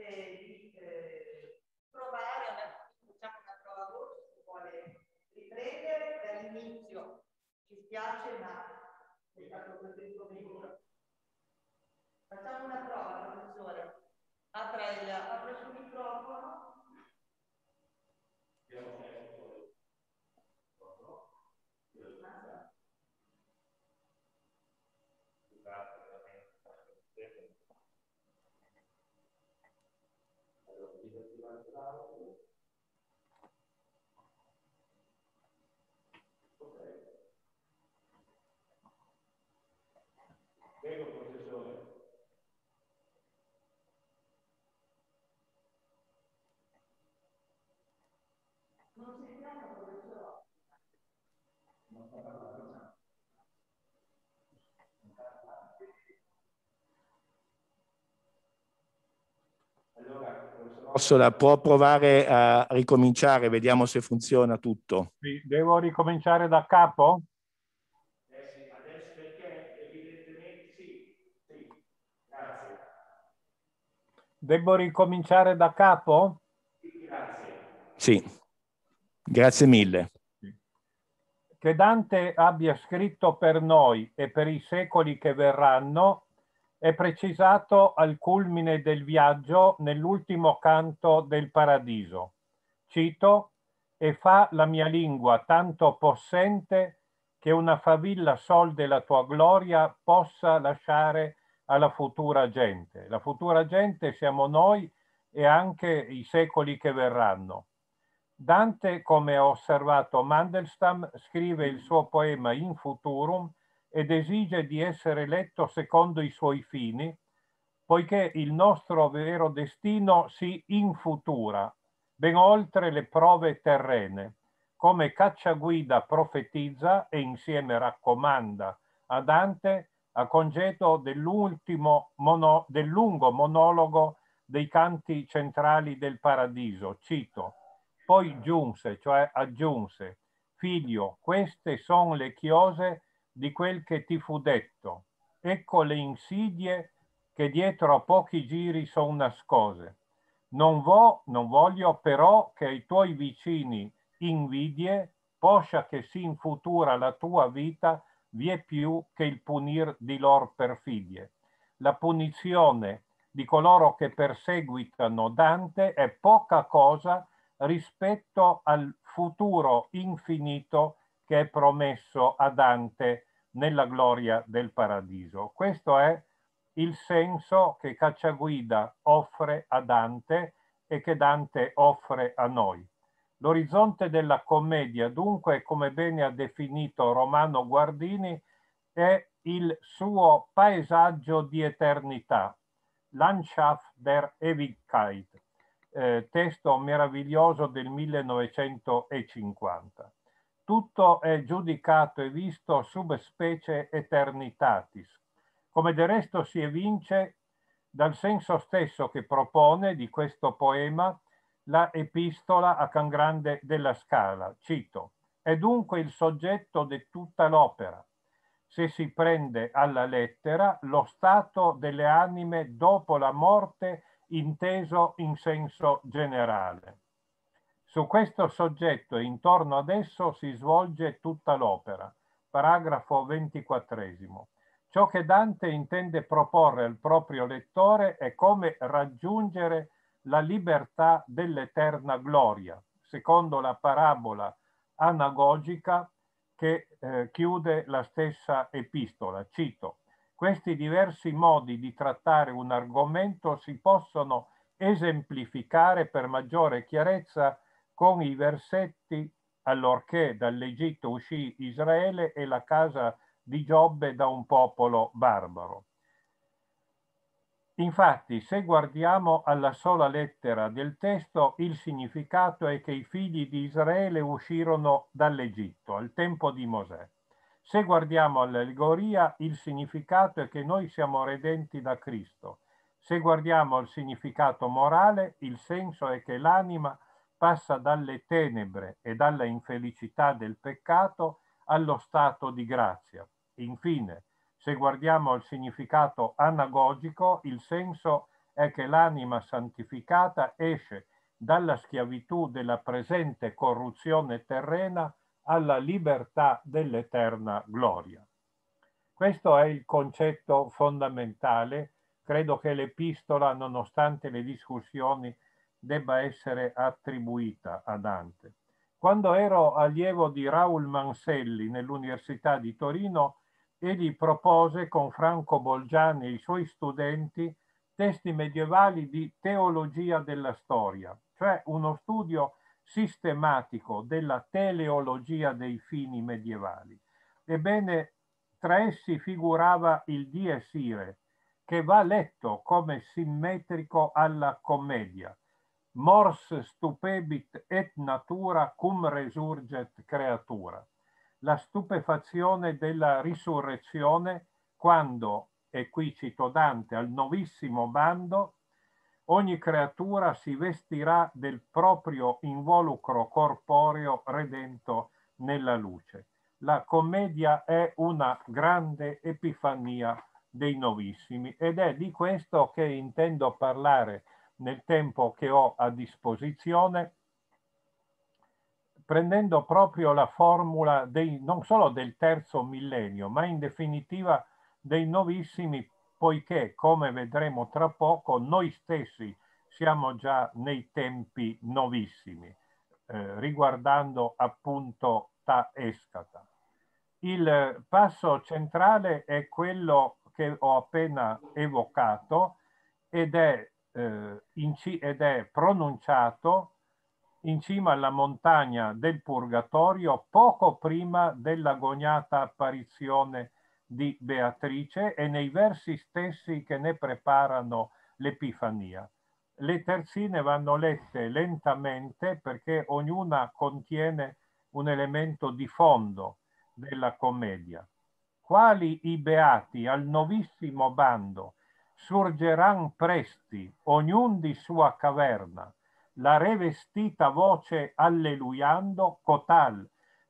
eh, di eh, provare una, diciamo, una prova voce che vuole riprendere dall'inizio. Ci spiace, ma è stato questo il momento. Facciamo una prova, professore. Apra il, apre il microfono. Non sentiamo professore. Non sta parlando. Allora, Ossola, può provare a ricominciare, vediamo se funziona tutto. Sì, devo ricominciare da capo? Eh grazie. Devo ricominciare da capo? grazie. Sì. Grazie mille. Che Dante abbia scritto per noi e per i secoli che verranno è precisato al culmine del viaggio nell'ultimo canto del Paradiso. Cito, e fa la mia lingua tanto possente che una favilla sol della tua gloria possa lasciare alla futura gente. La futura gente siamo noi e anche i secoli che verranno. Dante, come ha osservato Mandelstam, scrive il suo poema In Futurum ed esige di essere letto secondo i suoi fini, poiché il nostro vero destino si infutura, ben oltre le prove terrene, come Cacciaguida profetizza e insieme raccomanda a Dante a congetto dell'ultimo mono, del lungo monologo dei canti centrali del paradiso, cito, poi giunse, cioè aggiunse, figlio, queste sono le chiose di quel che ti fu detto. Ecco le insidie che dietro a pochi giri sono nascose. Non, vo, non voglio però che ai tuoi vicini invidie, poscia che si in futura la tua vita vi è più che il punir di lor perfidie. La punizione di coloro che perseguitano Dante è poca cosa rispetto al futuro infinito che è promesso a Dante nella gloria del paradiso. Questo è il senso che Cacciaguida offre a Dante e che Dante offre a noi. L'orizzonte della commedia, dunque, come bene ha definito Romano Guardini, è il suo paesaggio di eternità, Landschaft der Ewigkeit, eh, testo meraviglioso del 1950. Tutto è giudicato e visto sub specie eternitatis, come del resto si evince dal senso stesso che propone di questo poema la epistola a Can Grande della Scala, cito, è dunque il soggetto di tutta l'opera, se si prende alla lettera lo stato delle anime dopo la morte inteso in senso generale. Su questo soggetto e intorno ad esso si svolge tutta l'opera. Paragrafo 24. Ciò che Dante intende proporre al proprio lettore è come raggiungere la libertà dell'eterna gloria, secondo la parabola anagogica che eh, chiude la stessa epistola. Cito, questi diversi modi di trattare un argomento si possono esemplificare per maggiore chiarezza con i versetti allorché dall'Egitto uscì Israele e la casa di Giobbe da un popolo barbaro. Infatti, se guardiamo alla sola lettera del testo, il significato è che i figli di Israele uscirono dall'Egitto al tempo di Mosè. Se guardiamo all'allegoria, il significato è che noi siamo redenti da Cristo. Se guardiamo al significato morale, il senso è che l'anima passa dalle tenebre e dalla infelicità del peccato allo stato di grazia. Infine, se guardiamo al significato anagogico, il senso è che l'anima santificata esce dalla schiavitù della presente corruzione terrena alla libertà dell'eterna gloria. Questo è il concetto fondamentale. Credo che l'epistola, nonostante le discussioni, debba essere attribuita a Dante. Quando ero allievo di Raul Manselli nell'Università di Torino, egli propose con Franco Bolgiani e i suoi studenti testi medievali di teologia della storia, cioè uno studio sistematico della teleologia dei fini medievali. Ebbene, tra essi figurava il Dies Irae, che va letto come simmetrico alla commedia. Mors stupebit et natura cum resurget creatura. La stupefazione della risurrezione quando, e qui cito Dante, al novissimo bando ogni creatura si vestirà del proprio involucro corporeo redento nella luce. La commedia è una grande epifania dei novissimi ed è di questo che intendo parlare nel tempo che ho a disposizione prendendo proprio la formula dei, non solo del terzo millennio, ma in definitiva dei novissimi poiché, come vedremo tra poco, noi stessi siamo già nei tempi novissimi, eh, riguardando appunto ta escata. Il passo centrale è quello che ho appena evocato ed è, eh, ed è pronunciato in cima alla montagna del Purgatorio poco prima dell'agognata apparizione di Beatrice e nei versi stessi che ne preparano l'Epifania. Le terzine vanno lette lentamente perché ognuna contiene un elemento di fondo della commedia. Quali i beati al novissimo bando surgeran presti, ognun di sua caverna, la revestita voce alleluiando, cotal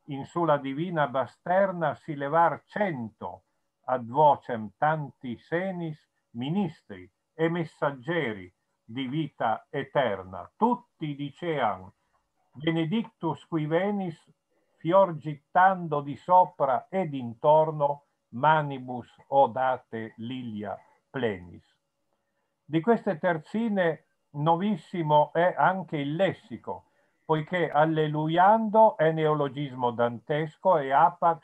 in sulla divina basterna si levar cento ad vocem tanti senis ministri e messaggeri di vita eterna. Tutti dicean, benedictus qui venis, fiorgittando di sopra ed intorno, manibus odate lilia plenis. Di queste terzine novissimo è anche il lessico, poiché alleluiando è neologismo dantesco e apax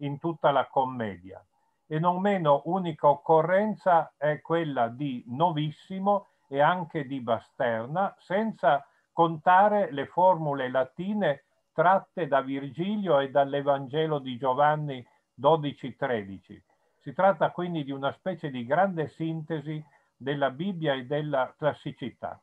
in tutta la commedia e non meno unica occorrenza è quella di Novissimo e anche di Basterna, senza contare le formule latine tratte da Virgilio e dall'Evangelo di Giovanni 12-13. Si tratta quindi di una specie di grande sintesi della Bibbia e della classicità.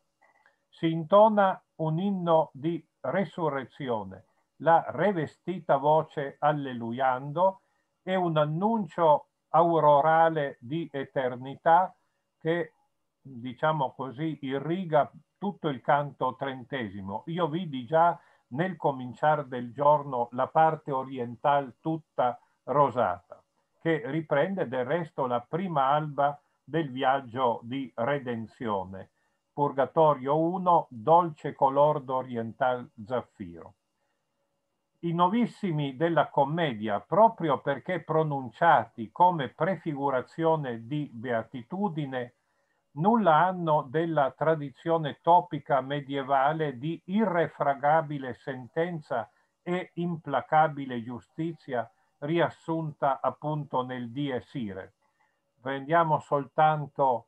Si intona un inno di resurrezione, la revestita voce alleluiando e un annuncio aurorale di eternità che, diciamo così, irriga tutto il canto trentesimo. Io vidi già nel cominciare del giorno la parte orientale tutta rosata, che riprende del resto la prima alba del viaggio di redenzione. Purgatorio 1, dolce color d'oriental zaffiro i novissimi della commedia, proprio perché pronunciati come prefigurazione di beatitudine, nulla hanno della tradizione topica medievale di irrefragabile sentenza e implacabile giustizia riassunta appunto nel Die Sire. Prendiamo soltanto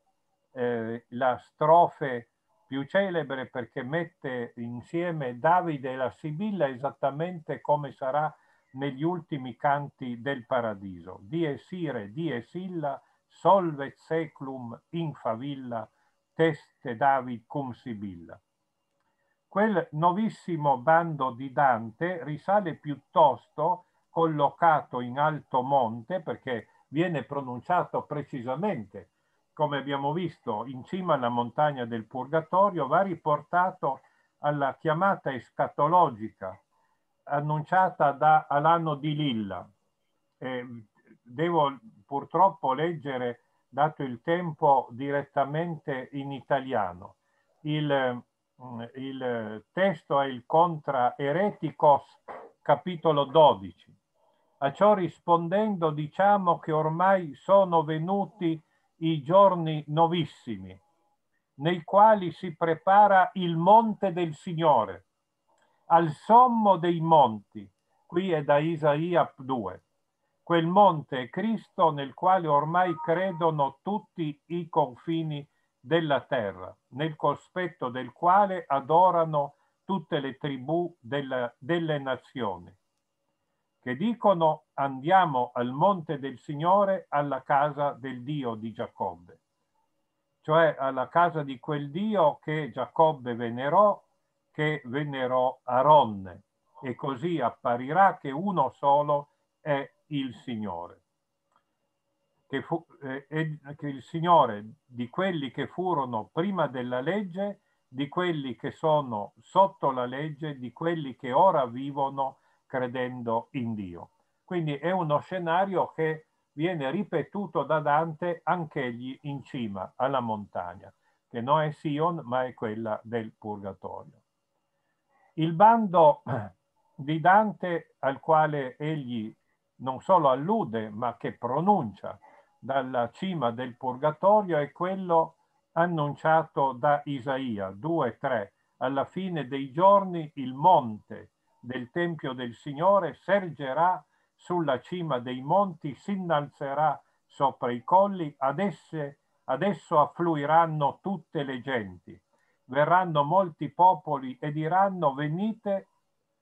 eh, la strofe più celebre perché mette insieme Davide e la Sibilla esattamente come sarà negli ultimi canti del paradiso. Die sire, die silla, solvet seclum in favilla, teste David cum Sibilla. Quel novissimo bando di Dante risale piuttosto collocato in alto monte perché viene pronunciato precisamente come abbiamo visto, in cima alla montagna del Purgatorio, va riportato alla chiamata escatologica annunciata da Alano di Lilla. Eh, devo purtroppo leggere, dato il tempo, direttamente in italiano. Il, mm, il testo è il Contra Ereticos, capitolo 12. A ciò rispondendo diciamo che ormai sono venuti i giorni novissimi, nei quali si prepara il monte del Signore, al sommo dei monti, qui è da Isaia 2, quel monte è Cristo nel quale ormai credono tutti i confini della terra, nel cospetto del quale adorano tutte le tribù della, delle nazioni che dicono andiamo al monte del Signore, alla casa del Dio di Giacobbe, cioè alla casa di quel Dio che Giacobbe venerò, che venerò Aronne, e così apparirà che uno solo è il Signore. Che, fu, eh, che il Signore di quelli che furono prima della legge, di quelli che sono sotto la legge, di quelli che ora vivono credendo in Dio. Quindi è uno scenario che viene ripetuto da Dante anch'egli in cima alla montagna, che non è Sion ma è quella del purgatorio. Il bando di Dante al quale egli non solo allude ma che pronuncia dalla cima del purgatorio è quello annunciato da Isaia 2.3. Alla fine dei giorni il monte del Tempio del Signore sergerà sulla cima dei monti, si innalzerà sopra i colli, ad esse, adesso affluiranno tutte le genti. Verranno molti popoli e diranno venite,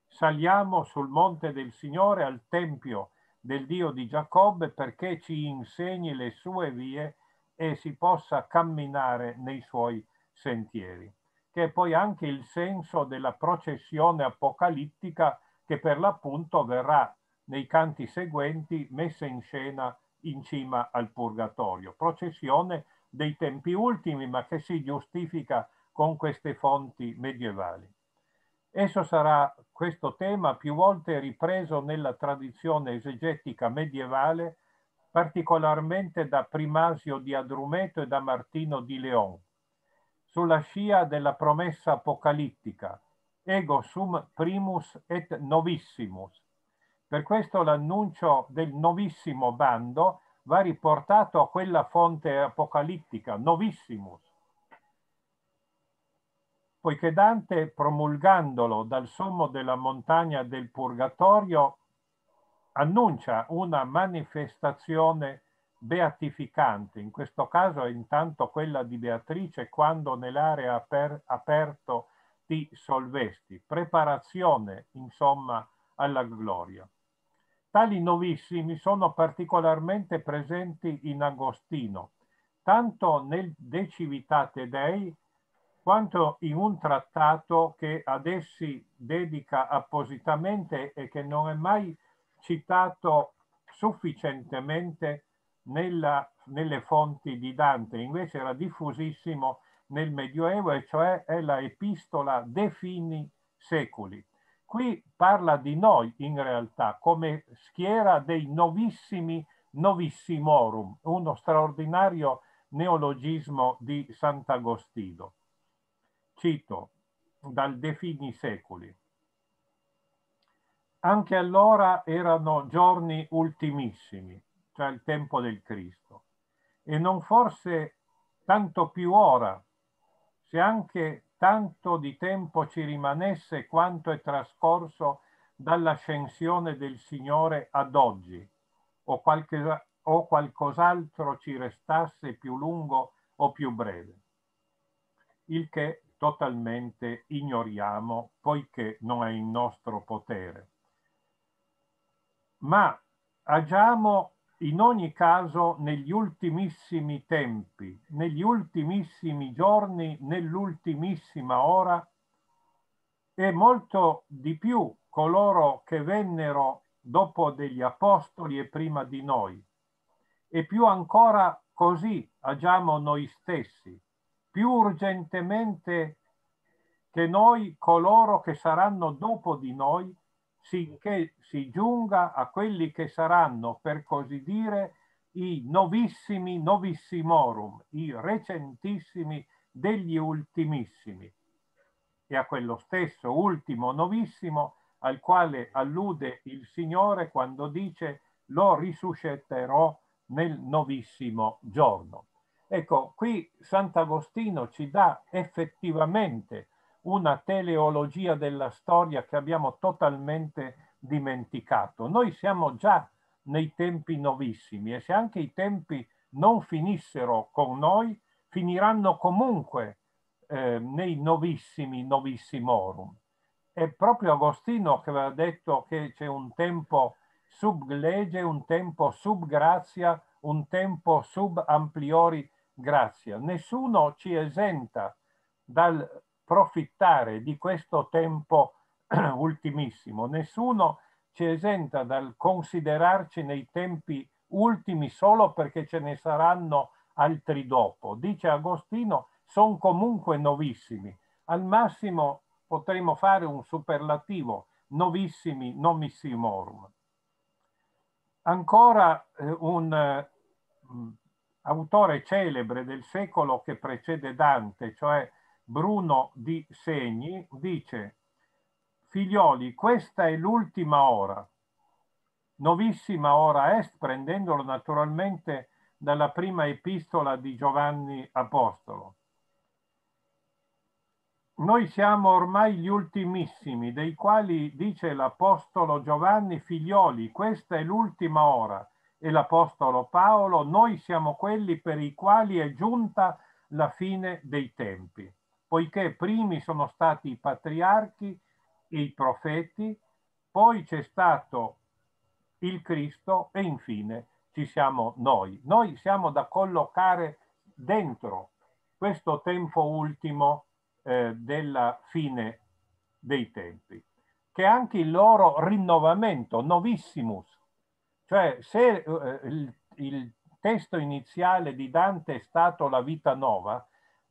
saliamo sul monte del Signore al Tempio del Dio di Giacobbe perché ci insegni le sue vie e si possa camminare nei suoi sentieri che è poi anche il senso della processione apocalittica che per l'appunto verrà nei canti seguenti messa in scena in cima al purgatorio. Processione dei tempi ultimi, ma che si giustifica con queste fonti medievali. Esso sarà questo tema più volte ripreso nella tradizione esegetica medievale, particolarmente da Primasio di Adrumeto e da Martino di Leon, sulla scia della promessa apocalittica, ego sum primus et novissimus. Per questo l'annuncio del novissimo bando va riportato a quella fonte apocalittica, novissimus, poiché Dante, promulgandolo dal sommo della montagna del Purgatorio, annuncia una manifestazione beatificante, in questo caso è intanto quella di Beatrice quando nell'area aper aperto ti solvesti, preparazione insomma alla gloria. Tali novissimi sono particolarmente presenti in Agostino, tanto nel De Civitate Dei quanto in un trattato che ad essi dedica appositamente e che non è mai citato sufficientemente nella, nelle fonti di Dante, invece era diffusissimo nel Medioevo, e cioè è la epistola De Fini Secoli. Qui parla di noi in realtà come schiera dei novissimi novissimorum, uno straordinario neologismo di Sant'Agostino. Cito dal De Fini Secoli. Anche allora erano giorni ultimissimi, cioè il tempo del Cristo. E non forse tanto più ora, se anche tanto di tempo ci rimanesse quanto è trascorso dall'ascensione del Signore ad oggi, o, qualche, o qualcos'altro ci restasse più lungo o più breve, il che totalmente ignoriamo poiché non è in nostro potere. Ma agiamo in ogni caso negli ultimissimi tempi, negli ultimissimi giorni, nell'ultimissima ora, e molto di più coloro che vennero dopo degli apostoli e prima di noi. E più ancora così agiamo noi stessi, più urgentemente che noi coloro che saranno dopo di noi sinché si giunga a quelli che saranno, per così dire, i novissimi novissimorum, i recentissimi degli ultimissimi. E a quello stesso ultimo novissimo al quale allude il Signore quando dice lo risusciterò nel novissimo giorno. Ecco, qui Sant'Agostino ci dà effettivamente una teleologia della storia che abbiamo totalmente dimenticato. Noi siamo già nei tempi novissimi e se anche i tempi non finissero con noi, finiranno comunque eh, nei novissimi, novissimorum. È proprio Agostino che aveva detto che c'è un tempo sub legge, un tempo sub grazia, un tempo sub ampliori grazia. Nessuno ci esenta dal profittare di questo tempo ultimissimo. Nessuno ci esenta dal considerarci nei tempi ultimi solo perché ce ne saranno altri dopo. Dice Agostino, sono comunque novissimi. Al massimo potremmo fare un superlativo, novissimi nomissimorum. Ancora eh, un eh, mm, autore celebre del secolo che precede Dante, cioè Bruno Di Segni dice Figlioli, questa è l'ultima ora, novissima ora est, prendendolo naturalmente dalla prima epistola di Giovanni Apostolo. Noi siamo ormai gli ultimissimi, dei quali dice l'Apostolo Giovanni Figlioli, questa è l'ultima ora, e l'Apostolo Paolo, noi siamo quelli per i quali è giunta la fine dei tempi poiché primi sono stati i patriarchi e i profeti, poi c'è stato il Cristo e infine ci siamo noi. Noi siamo da collocare dentro questo tempo ultimo eh, della fine dei tempi, che è anche il loro rinnovamento, novissimus, cioè se eh, il, il testo iniziale di Dante è stato la vita nuova,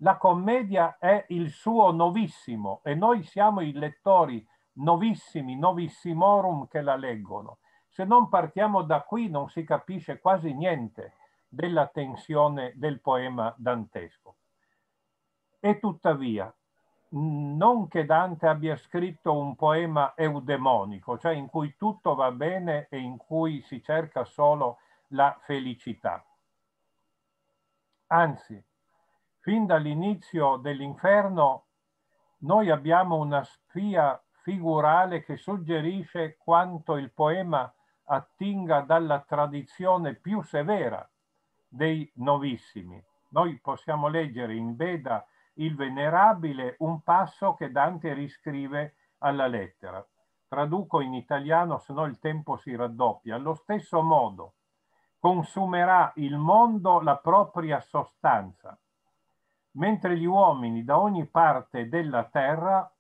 la commedia è il suo novissimo e noi siamo i lettori novissimi, novissimorum che la leggono. Se non partiamo da qui non si capisce quasi niente della tensione del poema dantesco. E tuttavia, non che Dante abbia scritto un poema eudemonico, cioè in cui tutto va bene e in cui si cerca solo la felicità. Anzi, fin dall'inizio dell'inferno noi abbiamo una spia figurale che suggerisce quanto il poema attinga dalla tradizione più severa dei novissimi. Noi possiamo leggere in Beda il Venerabile un passo che Dante riscrive alla lettera. Traduco in italiano, se no il tempo si raddoppia. Allo stesso modo, consumerà il mondo la propria sostanza mentre gli uomini da ogni parte della terra,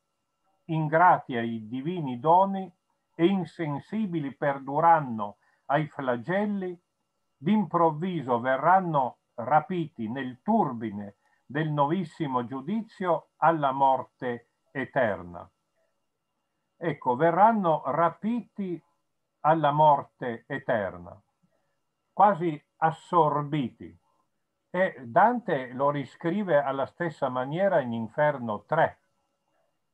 ingrati ai divini doni e insensibili perduranno ai flagelli, d'improvviso verranno rapiti nel turbine del novissimo giudizio alla morte eterna. Ecco, verranno rapiti alla morte eterna, quasi assorbiti. E Dante lo riscrive alla stessa maniera in Inferno 3.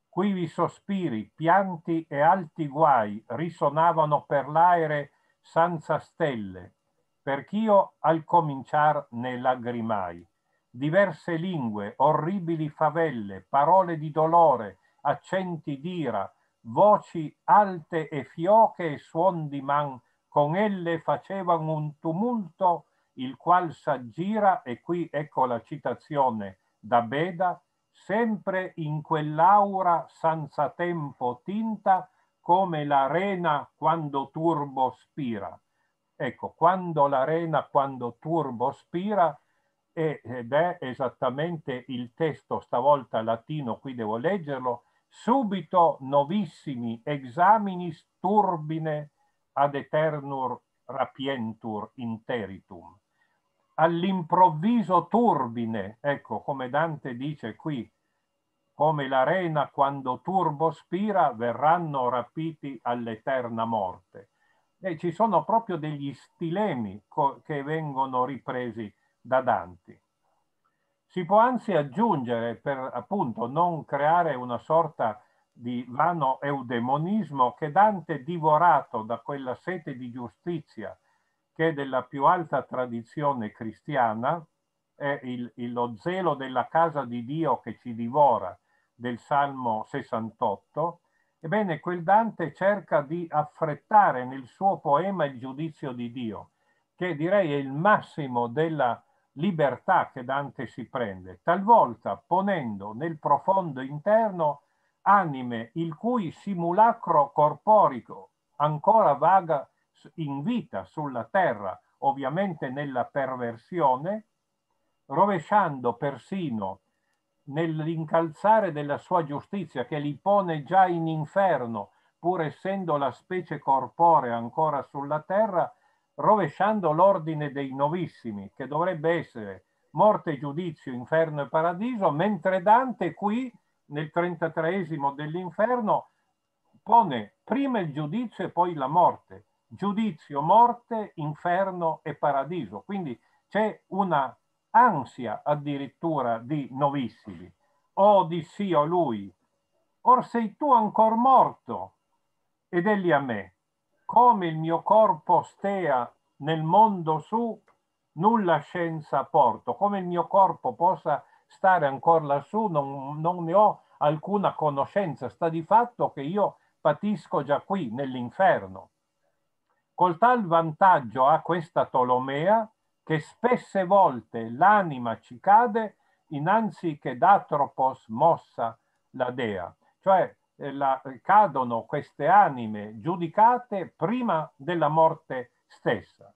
Quivi sospiri, pianti e alti guai risonavano per l'aere senza stelle, perch'io al cominciar ne lagrimai. Diverse lingue, orribili favelle, parole di dolore, accenti d'ira, voci alte e fioche e suon di man, con elle facevano un tumulto il qual s'aggira, e qui ecco la citazione da Beda, sempre in quell'aura senza tempo tinta come l'arena quando turbo spira. Ecco, quando l'arena quando turbo spira, ed è esattamente il testo, stavolta latino, qui devo leggerlo, subito novissimi examinis turbine ad eternur rapientur interitum all'improvviso turbine, ecco come Dante dice qui, come l'arena quando turbo spira verranno rapiti all'eterna morte. E ci sono proprio degli stilemi che vengono ripresi da Dante. Si può anzi aggiungere per appunto non creare una sorta di vano eudemonismo che Dante, divorato da quella sete di giustizia che della più alta tradizione cristiana è il, il, lo zelo della casa di Dio che ci divora del Salmo 68, ebbene quel Dante cerca di affrettare nel suo poema il giudizio di Dio, che direi è il massimo della libertà che Dante si prende, talvolta ponendo nel profondo interno anime il cui simulacro corporico ancora vaga in vita sulla terra, ovviamente nella perversione, rovesciando persino nell'incalzare della sua giustizia che li pone già in inferno, pur essendo la specie corporea ancora sulla terra, rovesciando l'ordine dei novissimi, che dovrebbe essere morte, giudizio, inferno e paradiso, mentre Dante qui, nel 33 dell'inferno, pone prima il giudizio e poi la morte giudizio, morte, inferno e paradiso. Quindi c'è una ansia addirittura di novissimi. O dissi a lui, or sei tu ancora morto ed egli a me. Come il mio corpo stea nel mondo su, nulla scienza porto. Come il mio corpo possa stare ancora lassù, non, non ne ho alcuna conoscenza. Sta di fatto che io patisco già qui nell'inferno. Col tal vantaggio ha questa Tolomea che spesse volte l'anima ci cade innanzi che d'atropos mossa la dea. Cioè eh, la, eh, cadono queste anime giudicate prima della morte stessa.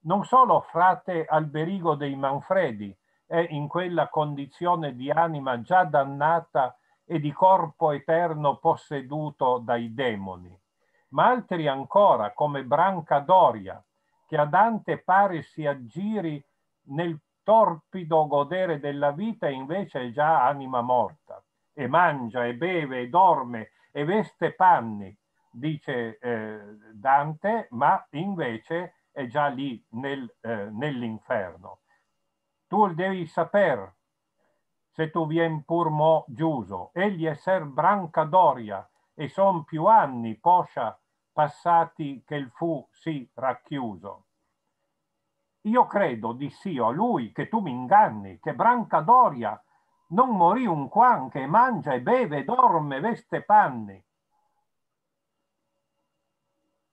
Non solo frate Alberigo dei Manfredi è in quella condizione di anima già dannata e di corpo eterno posseduto dai demoni, ma altri ancora come Branca Doria, che a Dante pare si aggiri nel torpido godere della vita e invece è già anima morta, e mangia e beve e dorme e veste panni, dice eh, Dante, ma invece è già lì nel, eh, nell'inferno. Tu devi sapere se tu vien pur mo giuso, egli è ser branca doria, e son più anni poscia passati che fu sì racchiuso. Io credo, diss'io a lui, che tu mi inganni, che Branca Doria non morì un quan che mangia e beve, dorme, veste panni.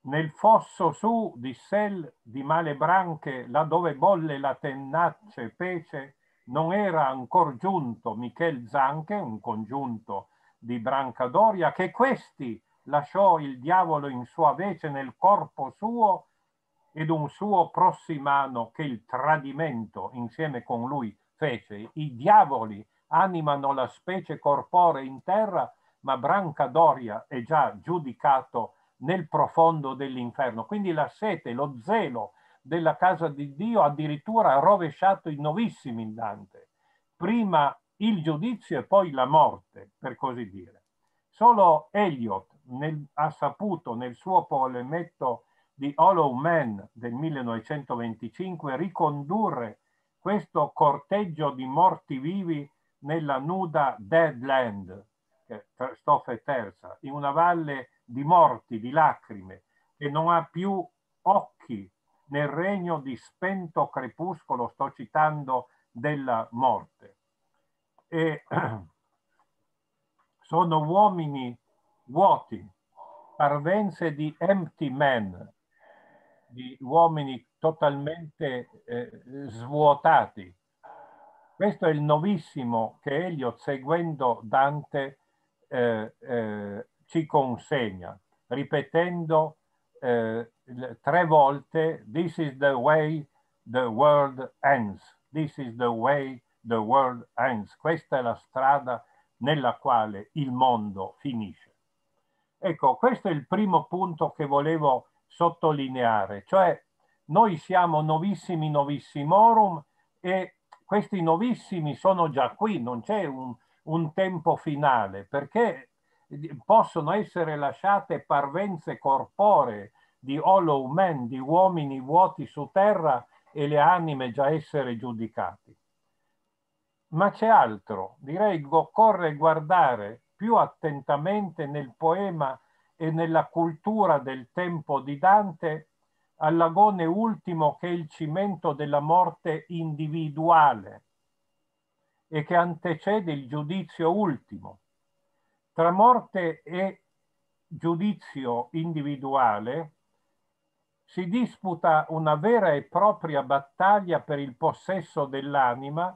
Nel fosso su di sel di male branche, là dove bolle la tennacce pece, non era ancor giunto Michel Zanche, un congiunto di Branca Doria, che questi lasciò il diavolo in sua vece nel corpo suo ed un suo prossimano che il tradimento insieme con lui fece. I diavoli animano la specie corporea in terra, ma Branca Doria è già giudicato nel profondo dell'inferno. Quindi la sete, lo zelo della casa di Dio addirittura ha rovesciato i novissimi in Dante. Prima il giudizio e poi la morte, per così dire. Solo Eliot nel, ha saputo nel suo polemetto di Hollow Man del 1925 ricondurre questo corteggio di morti vivi nella nuda Deadland, stoffe terza, in una valle di morti, di lacrime, che non ha più occhi nel regno di spento crepuscolo, sto citando, della morte. E sono uomini vuoti, parvenze di empty men, di uomini totalmente eh, svuotati. Questo è il novissimo che Elio, seguendo Dante, eh, eh, ci consegna, ripetendo eh, tre volte This is the way the world ends. This is the way the world ends. Questa è la strada nella quale il mondo finisce. Ecco, questo è il primo punto che volevo sottolineare, cioè noi siamo novissimi novissimorum e questi novissimi sono già qui, non c'è un, un tempo finale, perché possono essere lasciate parvenze corporee di hollow men, di uomini vuoti su terra e le anime già essere giudicati. Ma c'è altro, direi occorre guardare più attentamente nel poema e nella cultura del tempo di Dante all'agone ultimo che è il cimento della morte individuale e che antecede il giudizio ultimo. Tra morte e giudizio individuale si disputa una vera e propria battaglia per il possesso dell'anima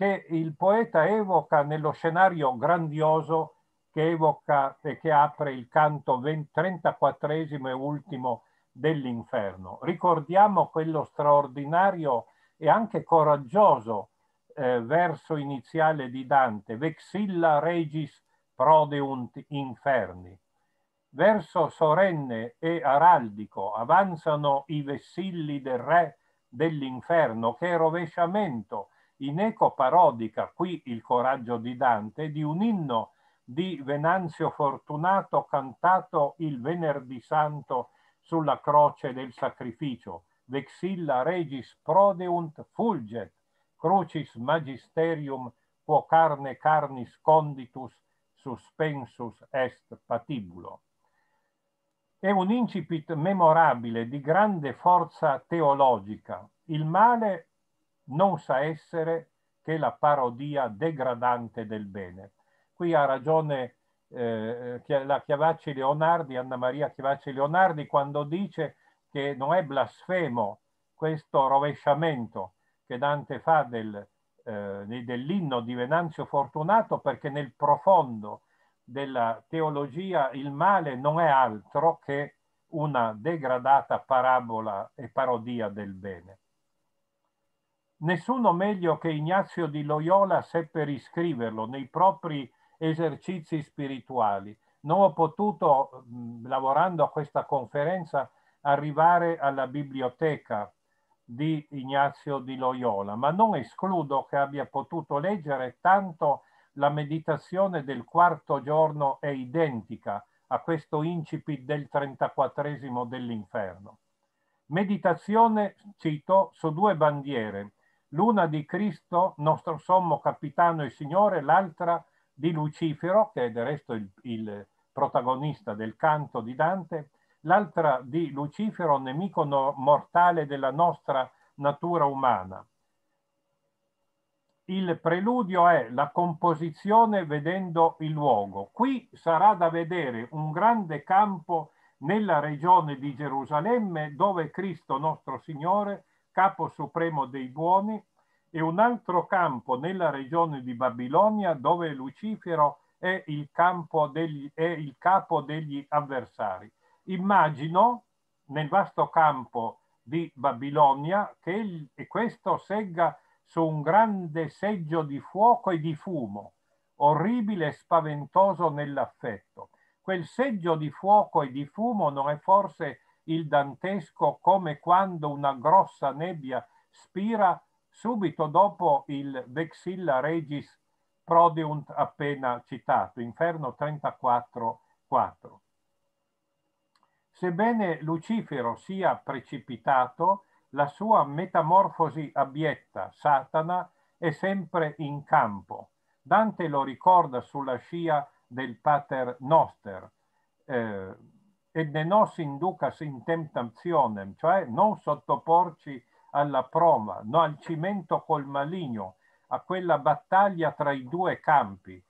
che il poeta evoca nello scenario grandioso che evoca e che apre il canto 34 e ultimo dell'inferno. Ricordiamo quello straordinario e anche coraggioso eh, verso iniziale di Dante, Vexilla regis prodeunt inferni. Verso sorenne e araldico avanzano i vessilli del re dell'inferno, che rovesciamento, in eco parodica, qui il coraggio di Dante, di un inno di Venanzio Fortunato cantato il venerdì santo sulla croce del sacrificio. Vexilla regis prodeunt fulget, crucis magisterium quo carne carnis conditus suspensus est patibulo. È un incipit memorabile di grande forza teologica. Il male non sa essere che la parodia degradante del bene. Qui ha ragione eh, la Chiavacci Leonardi, Anna Maria Chiavacci Leonardi, quando dice che non è blasfemo questo rovesciamento che Dante fa del, eh, dell'inno di Venanzio Fortunato perché nel profondo della teologia il male non è altro che una degradata parabola e parodia del bene. Nessuno meglio che Ignazio di Loyola seppe riscriverlo nei propri esercizi spirituali. Non ho potuto, lavorando a questa conferenza, arrivare alla biblioteca di Ignazio di Loyola, ma non escludo che abbia potuto leggere tanto la meditazione del quarto giorno è identica a questo incipit del trentaquattresimo dell'inferno. Meditazione, cito, su due bandiere, l'una di Cristo, nostro sommo capitano e Signore, l'altra di Lucifero, che è del resto il, il protagonista del canto di Dante, l'altra di Lucifero, nemico no, mortale della nostra natura umana. Il preludio è la composizione vedendo il luogo. Qui sarà da vedere un grande campo nella regione di Gerusalemme dove Cristo nostro Signore capo supremo dei buoni, e un altro campo nella regione di Babilonia dove Lucifero è il, degli, è il capo degli avversari. Immagino nel vasto campo di Babilonia che il, questo segga su un grande seggio di fuoco e di fumo, orribile e spaventoso nell'affetto. Quel seggio di fuoco e di fumo non è forse il dantesco come quando una grossa nebbia spira subito dopo il Vexilla Regis Prodeunt appena citato, Inferno 34.4. Sebbene Lucifero sia precipitato, la sua metamorfosi abietta, Satana, è sempre in campo. Dante lo ricorda sulla scia del Pater Noster, eh, e de nos inducas in temptationem, cioè non sottoporci alla prova, no al cimento col maligno, a quella battaglia tra i due campi,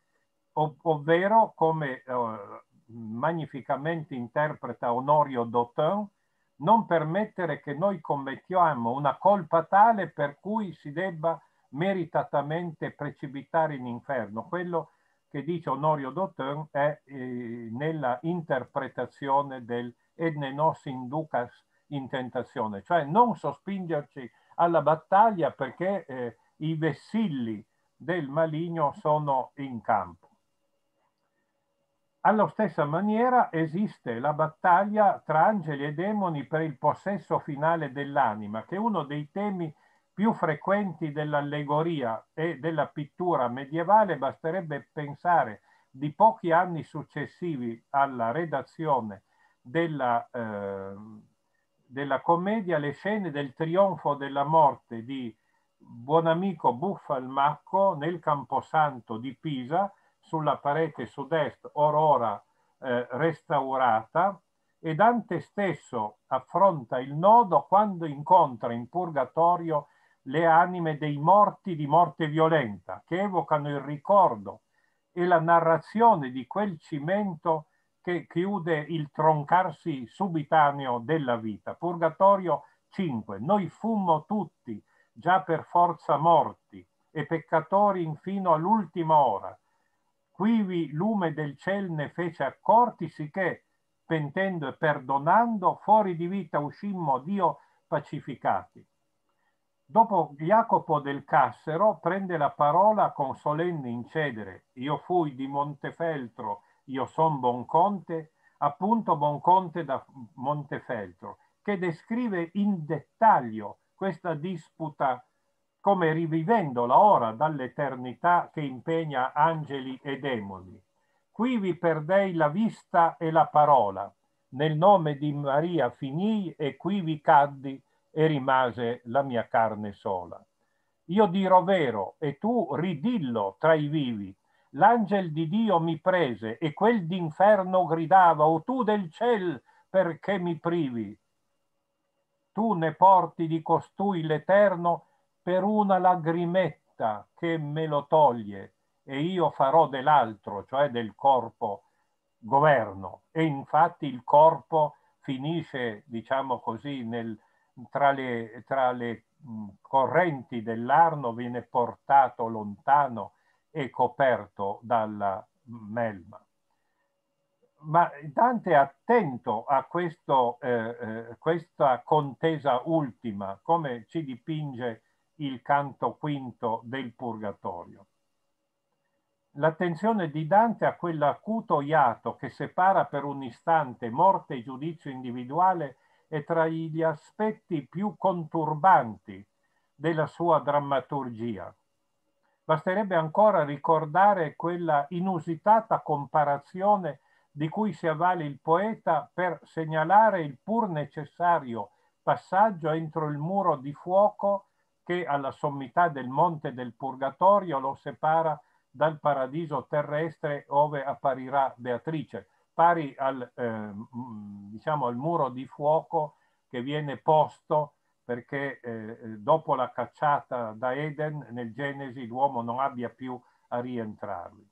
ov ovvero come eh, magnificamente interpreta Onorio Dautin, non permettere che noi commettiamo una colpa tale per cui si debba meritatamente precipitare in inferno. Quello che dice Honorio Dautin è eh, nella interpretazione del Edne nos inducas in tentazione, cioè non sospingerci alla battaglia perché eh, i vessilli del maligno sono in campo. Alla stessa maniera esiste la battaglia tra angeli e demoni per il possesso finale dell'anima, che è uno dei temi più frequenti dell'allegoria e della pittura medievale, basterebbe pensare di pochi anni successivi alla redazione della, eh, della commedia Le scene del trionfo della morte di buon Buonamico Buffalmacco nel Camposanto di Pisa, sulla parete sud-est, orora eh, restaurata, e Dante stesso affronta il nodo quando incontra in purgatorio le anime dei morti di morte violenta, che evocano il ricordo e la narrazione di quel cimento che chiude il troncarsi subitaneo della vita. Purgatorio 5. Noi fummo tutti già per forza morti e peccatori fino all'ultima ora. Quivi lume del ciel ne fece accorti, sicché, pentendo e perdonando, fuori di vita uscimmo Dio pacificati. Dopo Jacopo del Cassero prende la parola con solenne incedere. Io fui di Montefeltro, io son Bonconte, appunto Bonconte da Montefeltro, che descrive in dettaglio questa disputa come rivivendola ora dall'eternità che impegna angeli e demoni. Qui vi perdei la vista e la parola, nel nome di Maria finii e qui vi caddi e rimase la mia carne sola. Io dirò vero e tu ridillo tra i vivi. L'angel di Dio mi prese e quel d'inferno gridava, o tu del ciel perché mi privi? Tu ne porti di costui l'eterno per una lagrimetta che me lo toglie e io farò dell'altro, cioè del corpo, governo. E infatti il corpo finisce, diciamo così, nel, tra le, tra le correnti dell'Arno viene portato lontano e coperto dalla melma. Ma Dante è attento a questo, eh, eh, questa contesa ultima, come ci dipinge il canto quinto del Purgatorio. L'attenzione di Dante a quell'acuto iato che separa per un istante morte e giudizio individuale è tra gli aspetti più conturbanti della sua drammaturgia. Basterebbe ancora ricordare quella inusitata comparazione di cui si avvale il poeta per segnalare il pur necessario passaggio entro il muro di fuoco che alla sommità del monte del Purgatorio lo separa dal paradiso terrestre ove apparirà Beatrice pari al, eh, mm, diciamo, al muro di fuoco che viene posto perché eh, eh, dopo la cacciata da Eden nel Genesi l'uomo non abbia più a rientrarvi.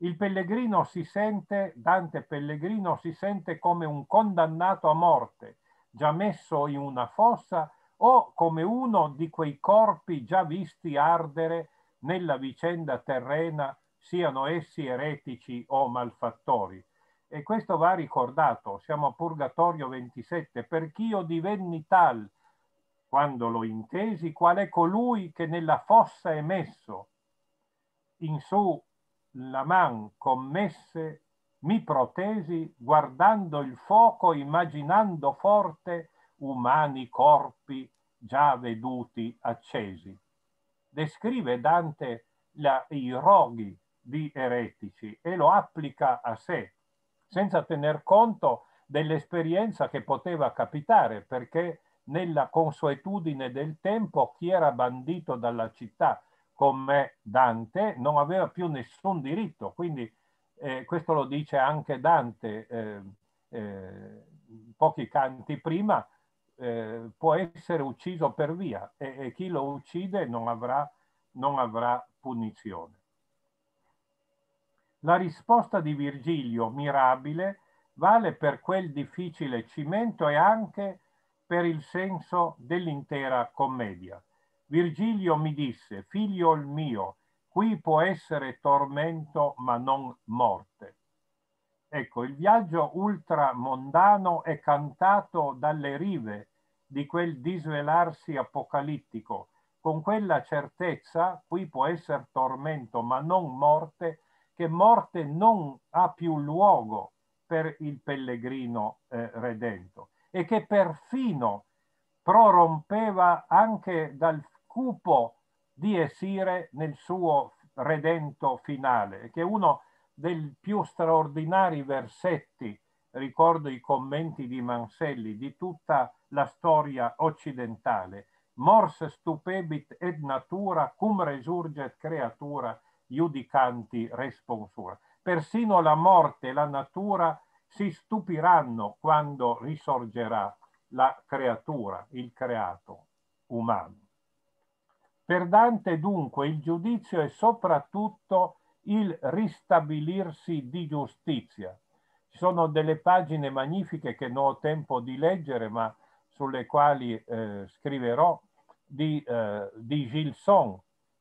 Il pellegrino si sente, Dante Pellegrino si sente come un condannato a morte, già messo in una fossa o come uno di quei corpi già visti ardere nella vicenda terrena, siano essi eretici o malfattori. E questo va ricordato, siamo a Purgatorio 27, perché io divenni tal, quando lo intesi, qual è colui che nella fossa è messo. In su la man commesse mi protesi, guardando il fuoco, immaginando forte umani corpi già veduti accesi. Descrive Dante la, i roghi di eretici e lo applica a sé senza tener conto dell'esperienza che poteva capitare, perché nella consuetudine del tempo chi era bandito dalla città come Dante non aveva più nessun diritto, quindi eh, questo lo dice anche Dante eh, eh, pochi canti prima, eh, può essere ucciso per via e, e chi lo uccide non avrà, non avrà punizione. La risposta di Virgilio, mirabile, vale per quel difficile cimento e anche per il senso dell'intera commedia. Virgilio mi disse, figlio il mio, qui può essere tormento ma non morte. Ecco, il viaggio ultramondano è cantato dalle rive di quel disvelarsi apocalittico, con quella certezza, qui può essere tormento ma non morte, che morte non ha più luogo per il pellegrino eh, redento e che perfino prorompeva anche dal cupo di Esire nel suo redento finale, che è uno dei più straordinari versetti, ricordo i commenti di Manselli, di tutta la storia occidentale, mors stupebit et natura cum resurget creatura giudicanti responsor. Persino la morte e la natura si stupiranno quando risorgerà la creatura, il creato umano. Per Dante dunque il giudizio è soprattutto il ristabilirsi di giustizia. Ci sono delle pagine magnifiche che non ho tempo di leggere, ma sulle quali eh, scriverò, di, eh, di Gilson,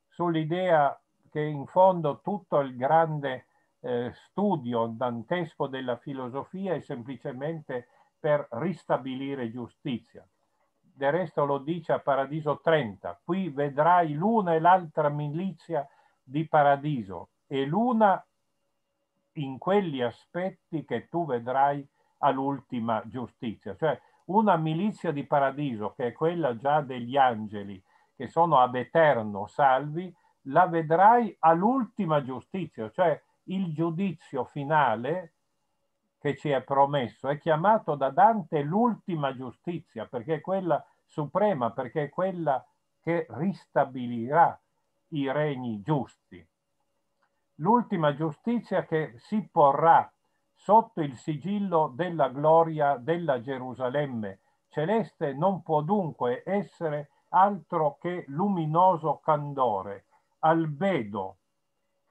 sull'idea che in fondo tutto il grande eh, studio dantesco della filosofia è semplicemente per ristabilire giustizia. Del resto lo dice a Paradiso 30, qui vedrai l'una e l'altra milizia di Paradiso e l'una in quegli aspetti che tu vedrai all'ultima giustizia, cioè una milizia di Paradiso che è quella già degli angeli che sono ad eterno salvi la vedrai all'ultima giustizia, cioè il giudizio finale che ci è promesso è chiamato da Dante l'ultima giustizia, perché è quella suprema, perché è quella che ristabilirà i regni giusti. L'ultima giustizia che si porrà sotto il sigillo della gloria della Gerusalemme celeste non può dunque essere altro che luminoso candore, albedo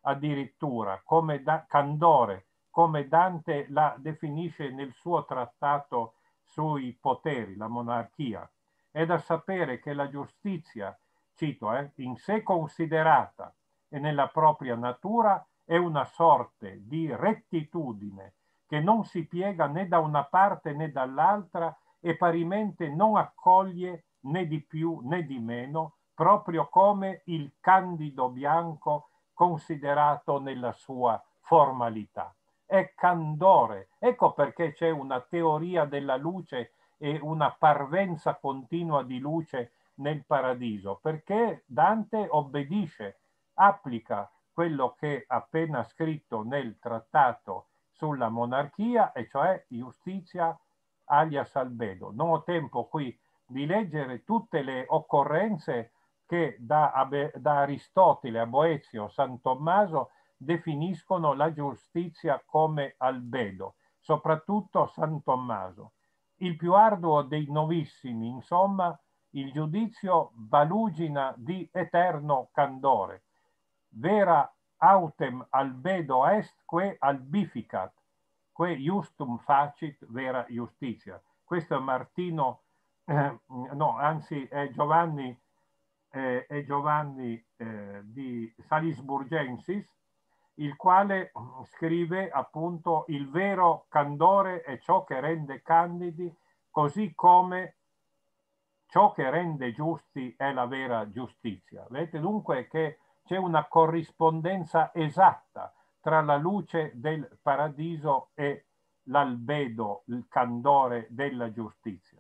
addirittura, come da, candore, come Dante la definisce nel suo trattato sui poteri, la monarchia. È da sapere che la giustizia, cito, eh, in sé considerata e nella propria natura è una sorte di rettitudine che non si piega né da una parte né dall'altra e parimente non accoglie né di più né di meno proprio come il candido bianco considerato nella sua formalità. È candore, ecco perché c'è una teoria della luce e una parvenza continua di luce nel paradiso, perché Dante obbedisce, applica quello che ha appena scritto nel trattato sulla monarchia, e cioè giustizia alias albedo. Non ho tempo qui di leggere tutte le occorrenze che da, da Aristotele a Boezio San Tommaso definiscono la giustizia come albedo, soprattutto San Tommaso. Il più arduo dei novissimi, insomma, il giudizio balugina di eterno candore. Vera autem albedo est que albificat, que justum facit vera justizia. Questo è Martino, eh, no, anzi è Giovanni eh, e Giovanni eh, di Salisburgensis, il quale mm, scrive appunto il vero candore è ciò che rende candidi, così come ciò che rende giusti è la vera giustizia. Vedete dunque che c'è una corrispondenza esatta tra la luce del paradiso e l'albedo, il candore della giustizia.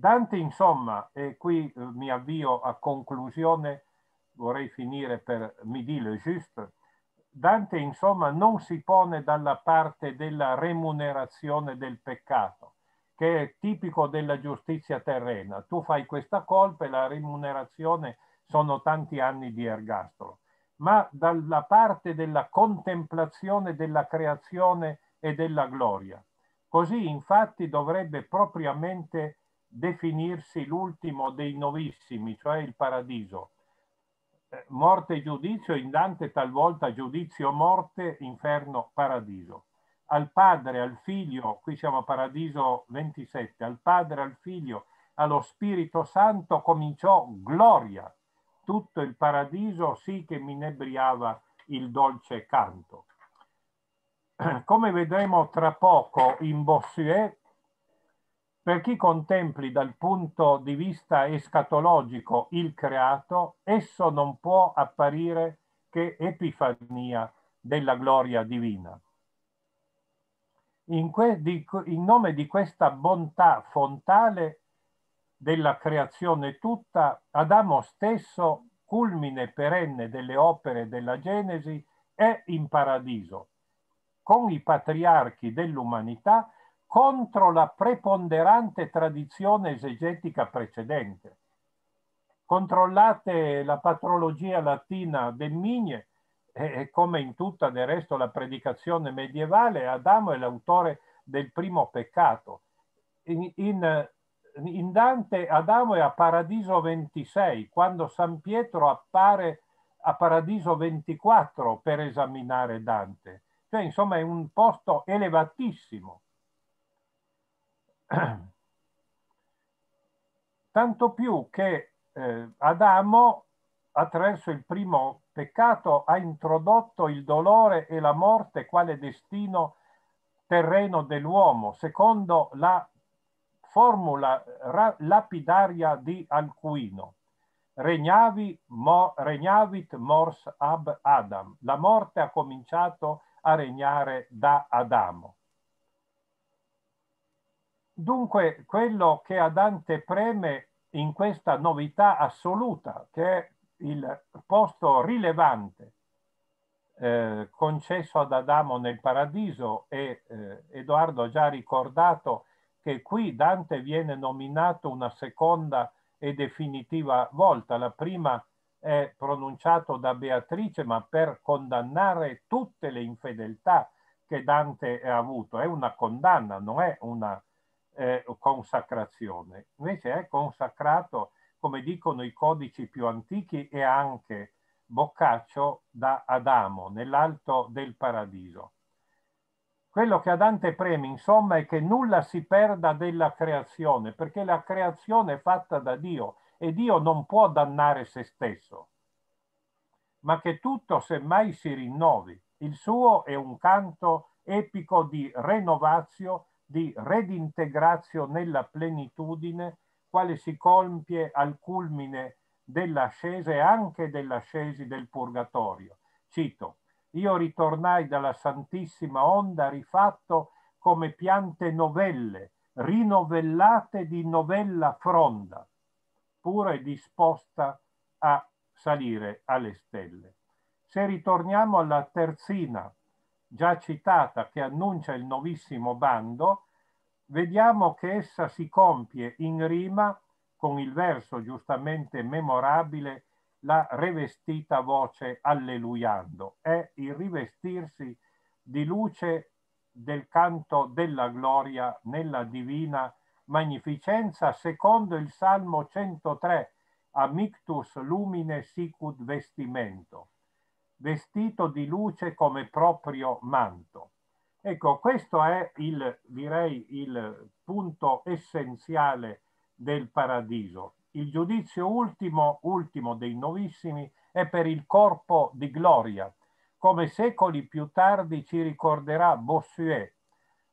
Dante, insomma, e qui eh, mi avvio a conclusione, vorrei finire per Midi le Juste, Dante, insomma, non si pone dalla parte della remunerazione del peccato, che è tipico della giustizia terrena. Tu fai questa colpa e la remunerazione sono tanti anni di ergastolo, ma dalla parte della contemplazione della creazione e della gloria. Così infatti dovrebbe propriamente definirsi l'ultimo dei novissimi, cioè il paradiso. Eh, morte e giudizio, in Dante talvolta giudizio morte, inferno paradiso. Al padre, al figlio, qui siamo a paradiso 27, al padre, al figlio, allo Spirito Santo cominciò gloria, tutto il paradiso sì che mi inebriava il dolce canto. Come vedremo tra poco in Bossuet, per chi contempli dal punto di vista escatologico il creato, esso non può apparire che epifania della gloria divina. In, que, di, in nome di questa bontà fontale della creazione tutta, Adamo stesso, culmine perenne delle opere della Genesi, è in paradiso, con i patriarchi dell'umanità contro la preponderante tradizione esegetica precedente. Controllate la patrologia latina del Migne e come in tutta del resto la predicazione medievale, Adamo è l'autore del primo peccato. In, in, in Dante Adamo è a Paradiso 26, quando San Pietro appare a Paradiso 24 per esaminare Dante. Cioè, insomma, è un posto elevatissimo Tanto più che eh, Adamo, attraverso il primo peccato, ha introdotto il dolore e la morte quale destino terreno dell'uomo, secondo la formula lapidaria di Alcuino. Regnavi, mo, regnavit mors ab Adam. La morte ha cominciato a regnare da Adamo. Dunque, quello che a Dante preme in questa novità assoluta, che è il posto rilevante eh, concesso ad Adamo nel paradiso e eh, Edoardo ha già ricordato che qui Dante viene nominato una seconda e definitiva volta. La prima è pronunciato da Beatrice, ma per condannare tutte le infedeltà che Dante ha avuto. È una condanna, non è una eh, consacrazione, invece è consacrato, come dicono i codici più antichi e anche Boccaccio, da Adamo nell'alto del paradiso. Quello che a Dante preme, insomma, è che nulla si perda della creazione, perché la creazione è fatta da Dio e Dio non può dannare se stesso, ma che tutto semmai si rinnovi. Il suo è un canto epico di renovatio di redintegrazio nella plenitudine quale si compie al culmine dell'ascesa e anche dell'ascesi del purgatorio. Cito, io ritornai dalla Santissima Onda rifatto come piante novelle, rinovellate di novella fronda, pure disposta a salire alle stelle. Se ritorniamo alla terzina già citata che annuncia il nuovissimo bando, vediamo che essa si compie in rima con il verso giustamente memorabile la rivestita voce alleluiando, è il rivestirsi di luce del canto della gloria nella divina magnificenza secondo il Salmo 103 Amictus lumine sicut vestimento vestito di luce come proprio manto. Ecco, questo è il, direi, il punto essenziale del paradiso. Il giudizio ultimo, ultimo dei novissimi, è per il corpo di gloria, come secoli più tardi ci ricorderà Bossuet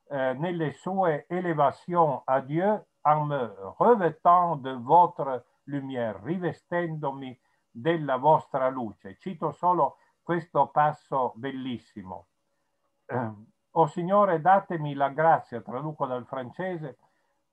eh, nelle sue Elevation à Dieu en me revêtant de votre lumière, rivestendomi della vostra luce. Cito solo questo passo bellissimo. Eh, o Signore, datemi la grazia, traduco dal francese,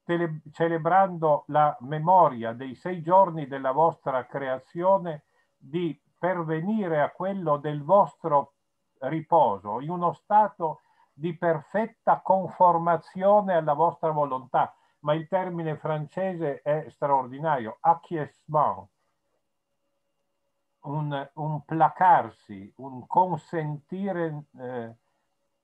tele- celebrando la memoria dei sei giorni della vostra creazione, di pervenire a quello del vostro riposo, in uno stato di perfetta conformazione alla vostra volontà. Ma il termine francese è straordinario, acquiescement, un, un placarsi, un consentire eh,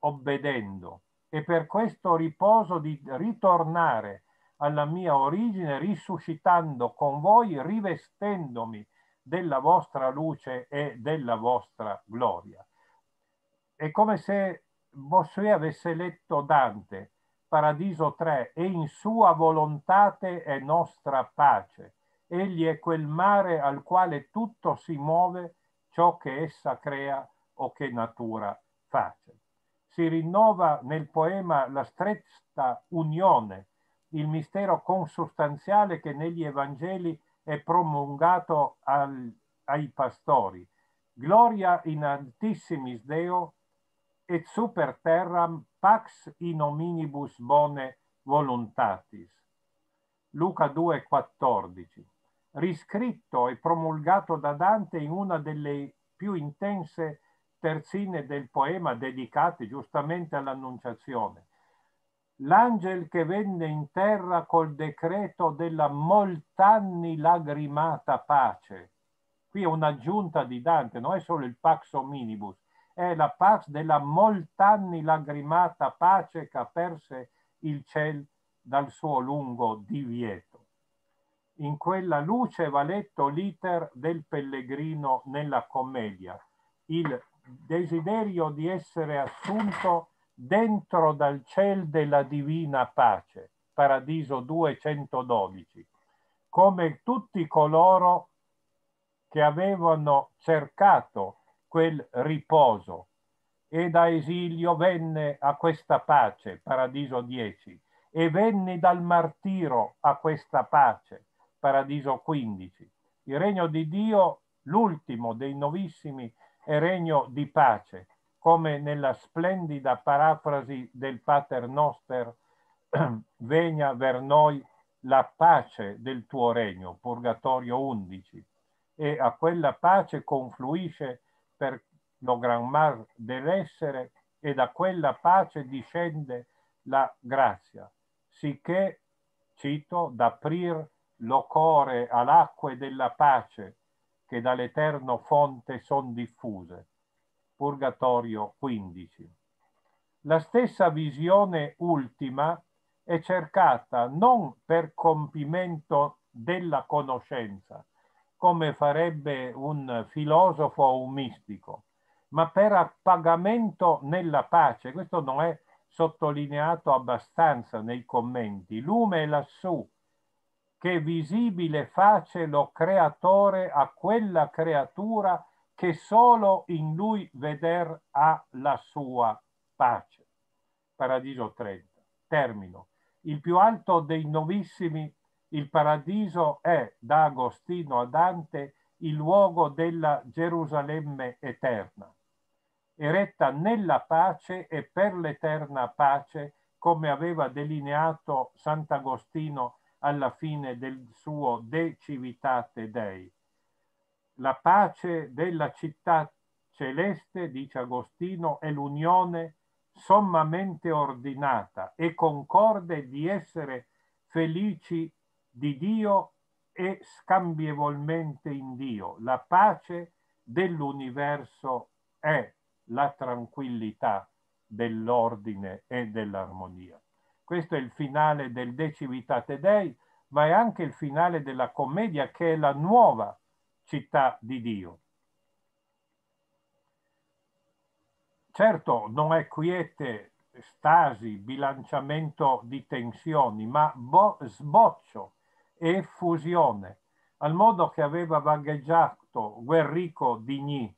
obbedendo e per questo riposo di ritornare alla mia origine risuscitando con voi, rivestendomi della vostra luce e della vostra gloria. È come se Bossuet avesse letto Dante, Paradiso 3, e in sua volontate è nostra pace. Egli è quel mare al quale tutto si muove ciò che essa crea o che natura face. Si rinnova nel poema la stretta unione, il mistero consustanziale che negli Evangeli è promulgato al, ai pastori. Gloria in altissimis Deo et super terram pax in hominibus bone voluntatis. Luca 2,14 riscritto e promulgato da Dante in una delle più intense terzine del poema dedicate giustamente all'Annunciazione. L'angel che venne in terra col decreto della molt'anni lagrimata pace. Qui è un'aggiunta di Dante, non è solo il pax omnibus, è la pax della molt'anni lagrimata pace che aperse il ciel dal suo lungo divieto. In quella luce va letto l'iter del pellegrino nella commedia, il desiderio di essere assunto dentro dal ciel della divina pace, Paradiso 212, come tutti coloro che avevano cercato quel riposo e da esilio venne a questa pace, Paradiso 10, e venni dal martiro a questa pace, Paradiso 15. Il regno di Dio, l'ultimo dei novissimi, è regno di pace, come nella splendida parafrasi del Pater Noster, vegna ver noi la pace del tuo regno, Purgatorio 11, e a quella pace confluisce per lo gran mar dell'essere e da quella pace discende la grazia, sicché, cito, d'aprir locore all'acque della pace che dall'eterno fonte son diffuse. Purgatorio 15. La stessa visione ultima è cercata non per compimento della conoscenza, come farebbe un filosofo o un mistico, ma per appagamento nella pace. Questo non è sottolineato abbastanza nei commenti. Lume è lassù, che visibile face lo creatore a quella creatura che solo in lui veder ha la sua pace. Paradiso 30. Termino. Il più alto dei novissimi, il paradiso è, da Agostino a Dante, il luogo della Gerusalemme eterna, eretta nella pace e per l'eterna pace, come aveva delineato Sant'Agostino alla fine del suo De Civitate Dei. La pace della città celeste, dice Agostino, è l'unione sommamente ordinata e concorde di essere felici di Dio e scambievolmente in Dio. La pace dell'universo è la tranquillità dell'ordine e dell'armonia. Questo è il finale del Decivitate Dei, ma è anche il finale della commedia che è la nuova città di Dio. Certo, non è quiete, stasi, bilanciamento di tensioni, ma sboccio e fusione, al modo che aveva vagheggiato Guerrico Digny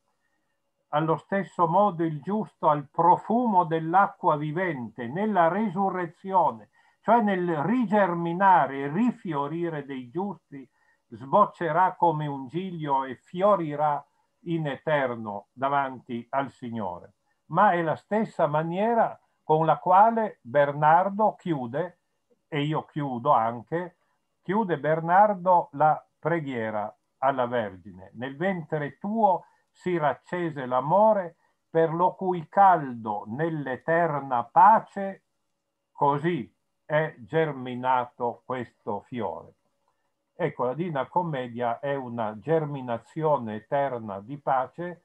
allo stesso modo il giusto al profumo dell'acqua vivente, nella resurrezione, cioè nel rigerminare e rifiorire dei giusti, sboccerà come un giglio e fiorirà in eterno davanti al Signore. Ma è la stessa maniera con la quale Bernardo chiude, e io chiudo anche, chiude Bernardo la preghiera alla Vergine. Nel ventre tuo si raccese l'amore, per lo cui caldo nell'eterna pace, così è germinato questo fiore. Ecco, la Dina Commedia è una germinazione eterna di pace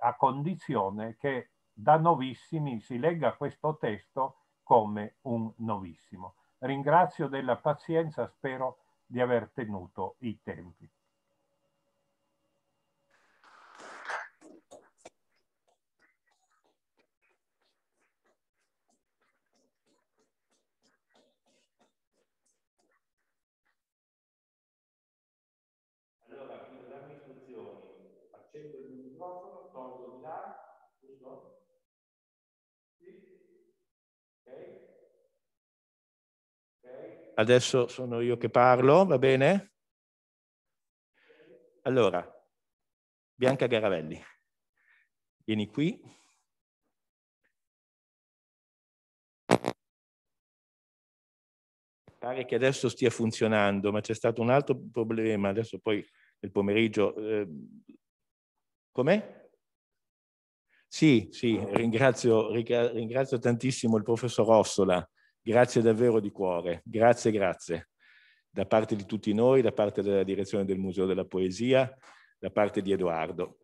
a condizione che da novissimi si legga questo testo come un novissimo. Ringrazio della pazienza, spero di aver tenuto i tempi. adesso sono io che parlo, va bene? Allora, Bianca Garavelli, vieni qui. Pare che adesso stia funzionando, ma c'è stato un altro problema, adesso poi nel pomeriggio... Eh, Com'è? Sì, sì, ringrazio, ringrazio tantissimo il professor Ossola Grazie davvero di cuore, grazie, grazie. Da parte di tutti noi, da parte della direzione del Museo della Poesia, da parte di Edoardo.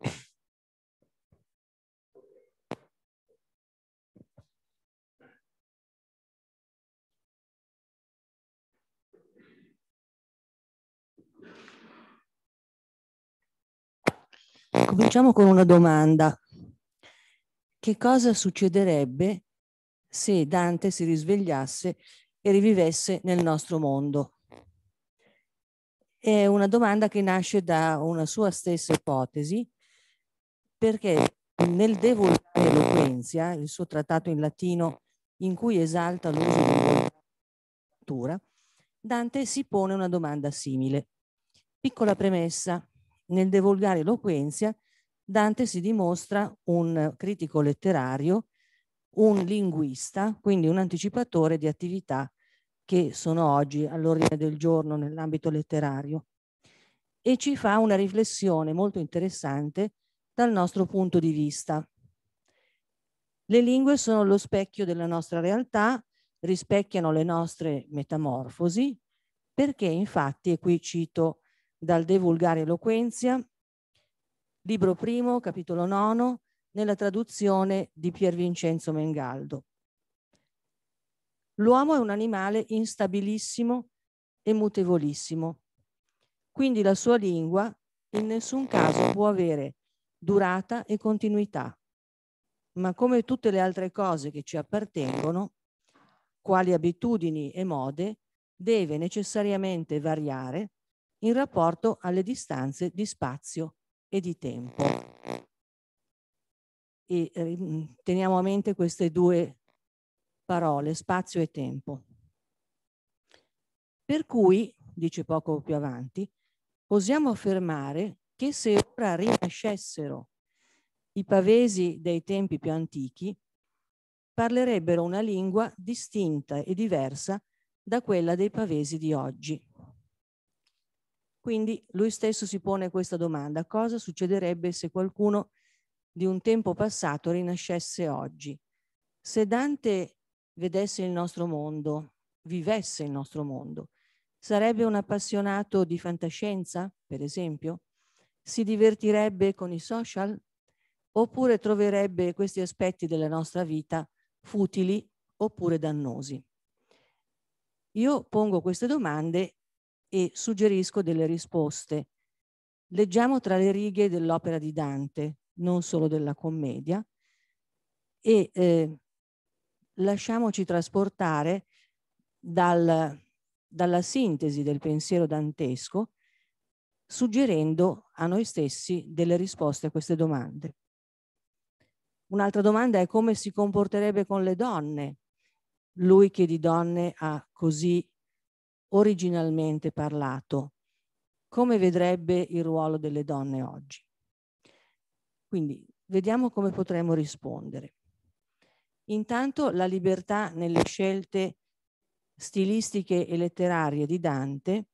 Cominciamo con una domanda. Che cosa succederebbe se Dante si risvegliasse e rivivesse nel nostro mondo. È una domanda che nasce da una sua stessa ipotesi, perché nel De Vulgare Eloquenzia, il suo trattato in latino in cui esalta l'uso della cultura, Dante si pone una domanda simile. Piccola premessa, nel De Vulgare Eloquenzia Dante si dimostra un critico letterario un linguista, quindi un anticipatore di attività che sono oggi all'ordine del giorno nell'ambito letterario e ci fa una riflessione molto interessante dal nostro punto di vista. Le lingue sono lo specchio della nostra realtà, rispecchiano le nostre metamorfosi, perché infatti, e qui cito dal De Vulgare Eloquenzia, libro primo, capitolo nono, nella traduzione di Pier Vincenzo Mengaldo. L'uomo è un animale instabilissimo e mutevolissimo, quindi la sua lingua in nessun caso può avere durata e continuità, ma come tutte le altre cose che ci appartengono, quali abitudini e mode, deve necessariamente variare in rapporto alle distanze di spazio e di tempo e eh, mm, teniamo a mente queste due parole, spazio e tempo. Per cui, dice poco più avanti, possiamo affermare che se ora rinascessero i pavesi dei tempi più antichi, parlerebbero una lingua distinta e diversa da quella dei pavesi di oggi. Quindi lui stesso si pone questa domanda, cosa succederebbe se qualcuno di un tempo passato rinascesse oggi. Se Dante vedesse il nostro mondo, vivesse il nostro mondo, sarebbe un appassionato di fantascienza, per esempio? Si divertirebbe con i social? Oppure troverebbe questi aspetti della nostra vita futili oppure dannosi? Io pongo queste domande e suggerisco delle risposte. Leggiamo tra le righe dell'opera di Dante, non solo della commedia, e eh, lasciamoci trasportare dal, dalla sintesi del pensiero dantesco, suggerendo a noi stessi delle risposte a queste domande. Un'altra domanda è come si comporterebbe con le donne, lui che di donne ha così originalmente parlato, come vedrebbe il ruolo delle donne oggi? Quindi vediamo come potremo rispondere. Intanto la libertà nelle scelte stilistiche e letterarie di Dante,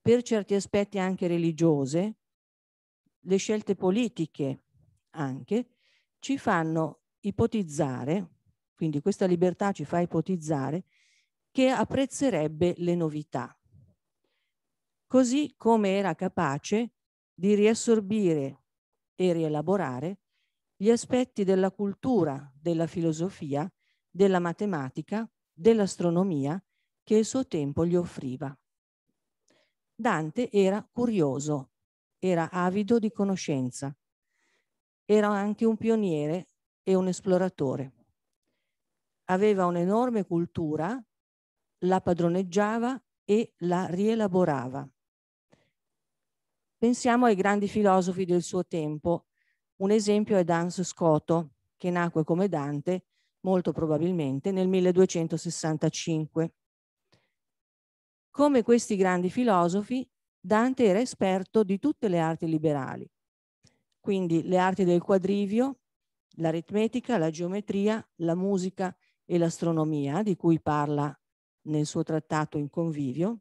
per certi aspetti anche religiose, le scelte politiche anche, ci fanno ipotizzare, quindi questa libertà ci fa ipotizzare, che apprezzerebbe le novità, così come era capace di riassorbire e rielaborare gli aspetti della cultura, della filosofia, della matematica, dell'astronomia che il suo tempo gli offriva. Dante era curioso, era avido di conoscenza, era anche un pioniere e un esploratore. Aveva un'enorme cultura, la padroneggiava e la rielaborava. Pensiamo ai grandi filosofi del suo tempo. Un esempio è Dans Scoto, che nacque come Dante, molto probabilmente, nel 1265. Come questi grandi filosofi, Dante era esperto di tutte le arti liberali, quindi le arti del quadrivio, l'aritmetica, la geometria, la musica e l'astronomia, di cui parla nel suo trattato in convivio,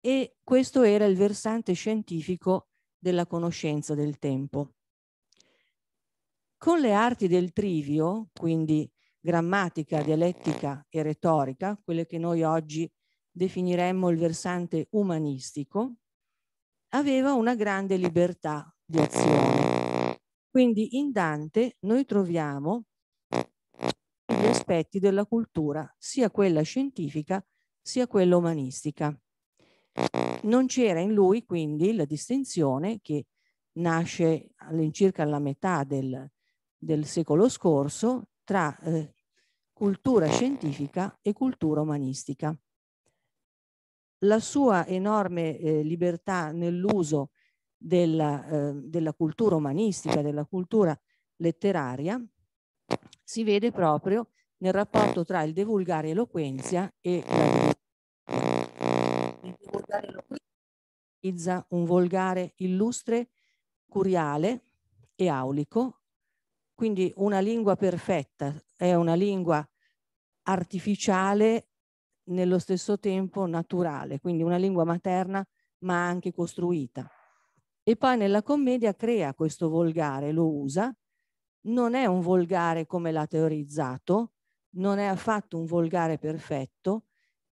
e questo era il versante scientifico della conoscenza del tempo. Con le arti del trivio, quindi grammatica, dialettica e retorica, quelle che noi oggi definiremmo il versante umanistico, aveva una grande libertà di azione. Quindi in Dante noi troviamo gli aspetti della cultura, sia quella scientifica sia quella umanistica. Non c'era in lui quindi la distinzione che nasce all'incirca alla metà del, del, secolo scorso tra eh, cultura scientifica e cultura umanistica. La sua enorme eh, libertà nell'uso della, eh, della cultura umanistica, della cultura letteraria, si vede proprio nel rapporto tra il de vulgare eloquenzia e la di lui. Utilizza un volgare illustre, curiale e aulico, quindi una lingua perfetta, è una lingua artificiale nello stesso tempo naturale, quindi una lingua materna ma anche costruita. E poi nella commedia crea questo volgare, lo usa, non è un volgare come l'ha teorizzato, non è affatto un volgare perfetto,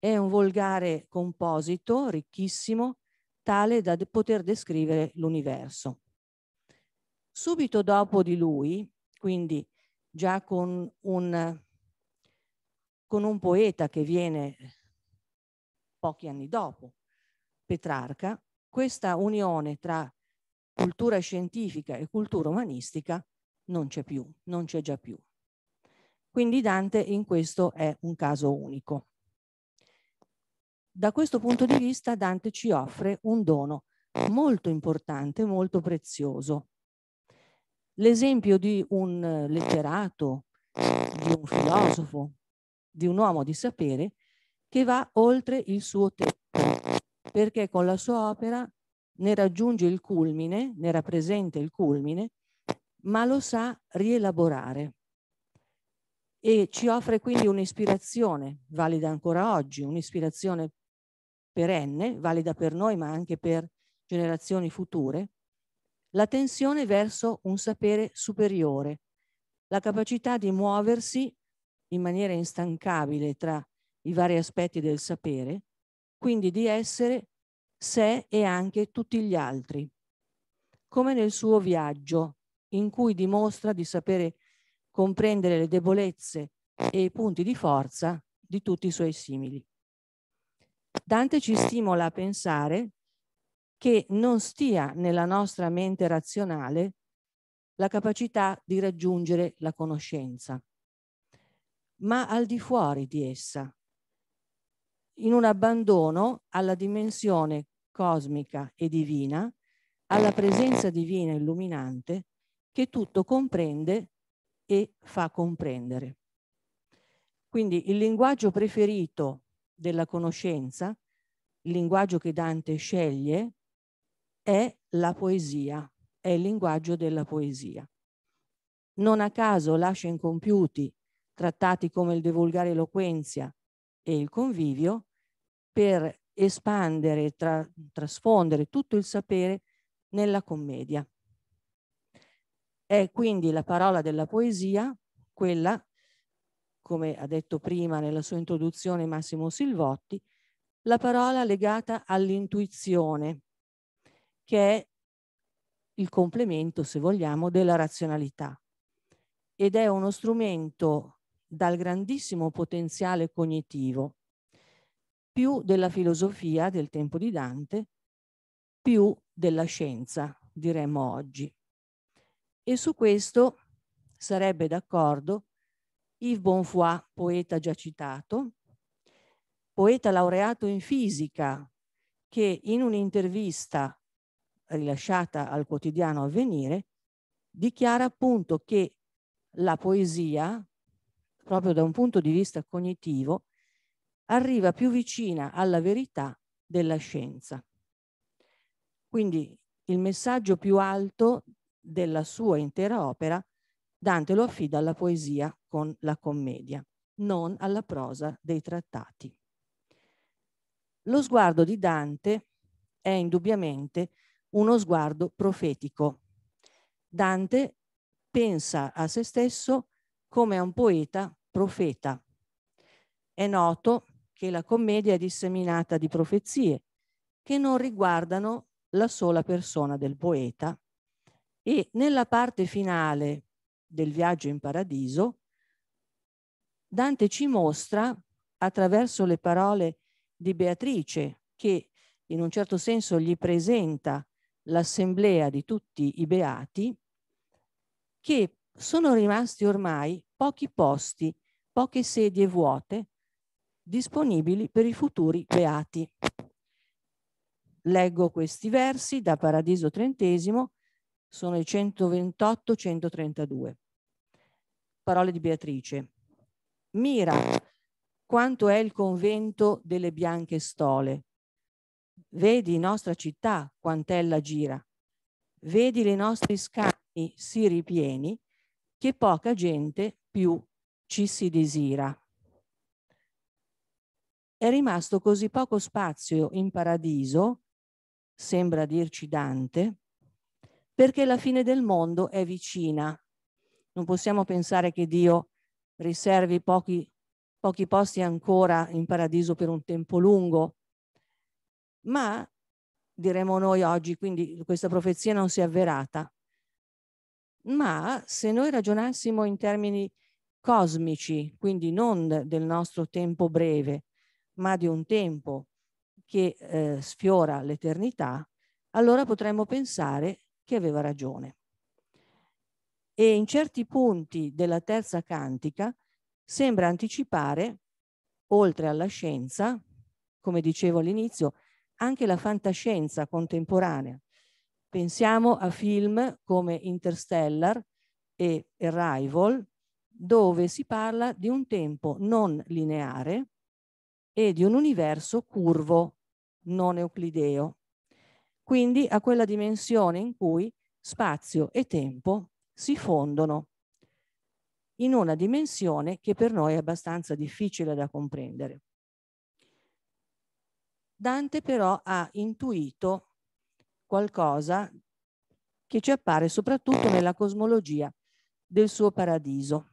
è un volgare composito, ricchissimo, tale da poter descrivere l'universo. Subito dopo di lui, quindi già con un, con un poeta che viene pochi anni dopo, Petrarca, questa unione tra cultura scientifica e cultura umanistica non c'è più, non c'è già più. Quindi Dante in questo è un caso unico. Da questo punto di vista Dante ci offre un dono molto importante, molto prezioso. L'esempio di un eh, letterato, di un filosofo, di un uomo di sapere che va oltre il suo tempo, perché con la sua opera ne raggiunge il culmine, ne rappresenta il culmine, ma lo sa rielaborare e ci offre quindi un'ispirazione valida ancora oggi, un'ispirazione perenne, valida per noi ma anche per generazioni future, la tensione verso un sapere superiore, la capacità di muoversi in maniera instancabile tra i vari aspetti del sapere, quindi di essere sé e anche tutti gli altri, come nel suo viaggio in cui dimostra di sapere comprendere le debolezze e i punti di forza di tutti i suoi simili. Dante ci eh. stimola a pensare che non stia nella nostra mente razionale la capacità di raggiungere la conoscenza, ma al di fuori di essa, in un abbandono alla dimensione cosmica e divina, alla presenza divina illuminante che tutto comprende e fa comprendere. Quindi il linguaggio preferito della conoscenza, il linguaggio che Dante sceglie, è la poesia, è il linguaggio della poesia. Non a caso lascia incompiuti trattati come il De Vulgare Eloquenzia e il Convivio per espandere, tra, trasfondere tutto il sapere nella commedia. È quindi la parola della poesia quella come ha detto prima nella sua introduzione Massimo Silvotti, la parola legata all'intuizione, che è il complemento, se vogliamo, della razionalità. Ed è uno strumento dal grandissimo potenziale cognitivo, più della filosofia del tempo di Dante, più della scienza, diremmo oggi. E su questo sarebbe d'accordo Yves Bonfoy, poeta già citato, poeta laureato in fisica, che in un'intervista rilasciata al quotidiano Avvenire dichiara appunto che la poesia, proprio da un punto di vista cognitivo, arriva più vicina alla verità della scienza. Quindi il messaggio più alto della sua intera opera Dante lo affida alla poesia con la commedia, non alla prosa dei trattati. Lo sguardo di Dante è indubbiamente uno sguardo profetico. Dante pensa a se stesso come a un poeta profeta. È noto che la commedia è disseminata di profezie che non riguardano la sola persona del poeta e nella parte finale del viaggio in paradiso, Dante ci mostra attraverso le parole di Beatrice che in un certo senso gli presenta l'assemblea di tutti i beati, che sono rimasti ormai pochi posti, poche sedie vuote disponibili per i futuri beati. Leggo questi versi da Paradiso Trentesimo sono i 128-132. Parole di Beatrice. Mira quanto è il convento delle bianche stole. Vedi nostra città quant'ella gira. Vedi le nostri scani si ripieni che poca gente più ci si desira. È rimasto così poco spazio in paradiso, sembra dirci Dante, perché la fine del mondo è vicina. Non possiamo pensare che Dio riservi pochi, pochi posti ancora in paradiso per un tempo lungo, ma diremo noi oggi, quindi questa profezia non si è avverata. Ma se noi ragionassimo in termini cosmici, quindi non del nostro tempo breve, ma di un tempo che eh, sfiora l'eternità, allora potremmo pensare che aveva ragione. E in certi punti della terza cantica sembra anticipare, oltre alla scienza, come dicevo all'inizio, anche la fantascienza contemporanea. Pensiamo a film come Interstellar e Arrival, dove si parla di un tempo non lineare e di un universo curvo, non euclideo quindi a quella dimensione in cui spazio e tempo si fondono in una dimensione che per noi è abbastanza difficile da comprendere. Dante però ha intuito qualcosa che ci appare soprattutto nella cosmologia del suo paradiso.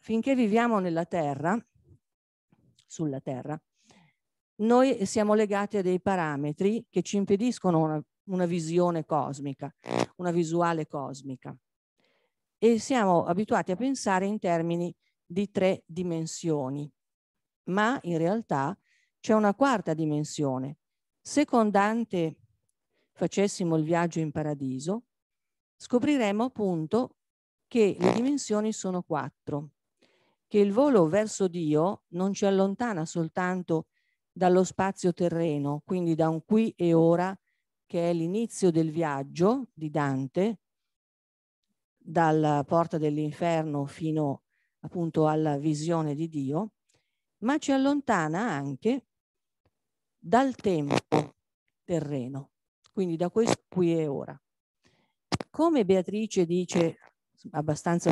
Finché viviamo nella Terra, sulla Terra, noi siamo legati a dei parametri che ci impediscono una, una visione cosmica, una visuale cosmica. E siamo abituati a pensare in termini di tre dimensioni, ma in realtà c'è una quarta dimensione. Se con Dante facessimo il viaggio in paradiso, scopriremo appunto che le dimensioni sono quattro, che il volo verso Dio non ci allontana soltanto da dallo spazio terreno, quindi da un qui e ora che è l'inizio del viaggio di Dante, dalla porta dell'inferno fino appunto alla visione di Dio, ma ci allontana anche dal tempo terreno, quindi da questo qui e ora. Come Beatrice dice abbastanza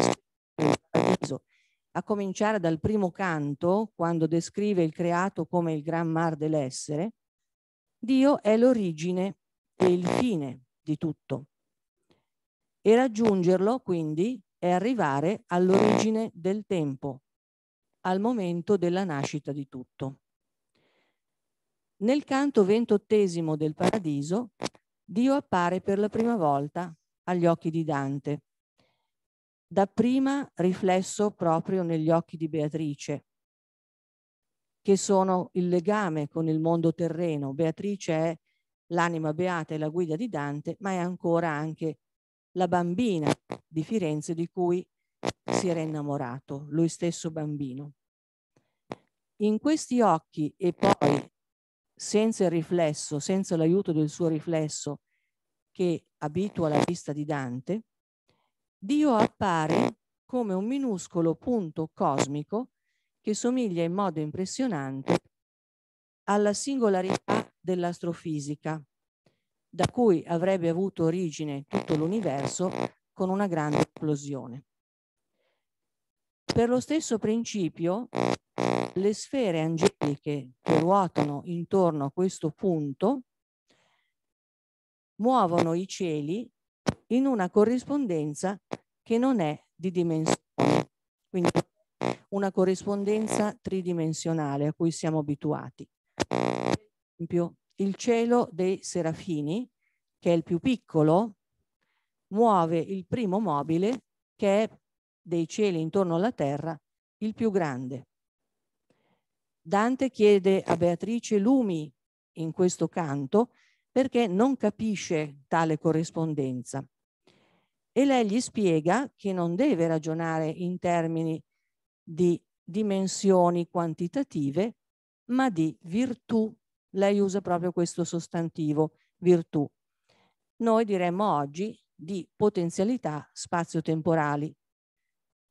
a cominciare dal primo canto, quando descrive il creato come il gran mar dell'essere, Dio è l'origine e il fine di tutto. E raggiungerlo, quindi, è arrivare all'origine del tempo, al momento della nascita di tutto. Nel canto ventottesimo del Paradiso, Dio appare per la prima volta agli occhi di Dante dapprima riflesso proprio negli occhi di Beatrice, che sono il legame con il mondo terreno. Beatrice è l'anima beata e la guida di Dante, ma è ancora anche la bambina di Firenze di cui si era innamorato, lui stesso bambino. In questi occhi e poi senza il riflesso, senza l'aiuto del suo riflesso che abitua la vista di Dante, Dio appare come un minuscolo punto cosmico che somiglia in modo impressionante alla singolarità dell'astrofisica, da cui avrebbe avuto origine tutto l'universo con una grande esplosione. Per lo stesso principio, le sfere angeliche che ruotano intorno a questo punto muovono i cieli in una corrispondenza che non è di dimensione, quindi una corrispondenza tridimensionale a cui siamo abituati. Per esempio, il cielo dei Serafini, che è il più piccolo, muove il primo mobile che è dei cieli intorno alla terra il più grande. Dante chiede a Beatrice lumi in questo canto perché non capisce tale corrispondenza e lei gli spiega che non deve ragionare in termini di dimensioni quantitative, ma di virtù. Lei usa proprio questo sostantivo, virtù. Noi diremmo oggi di potenzialità spazio-temporali.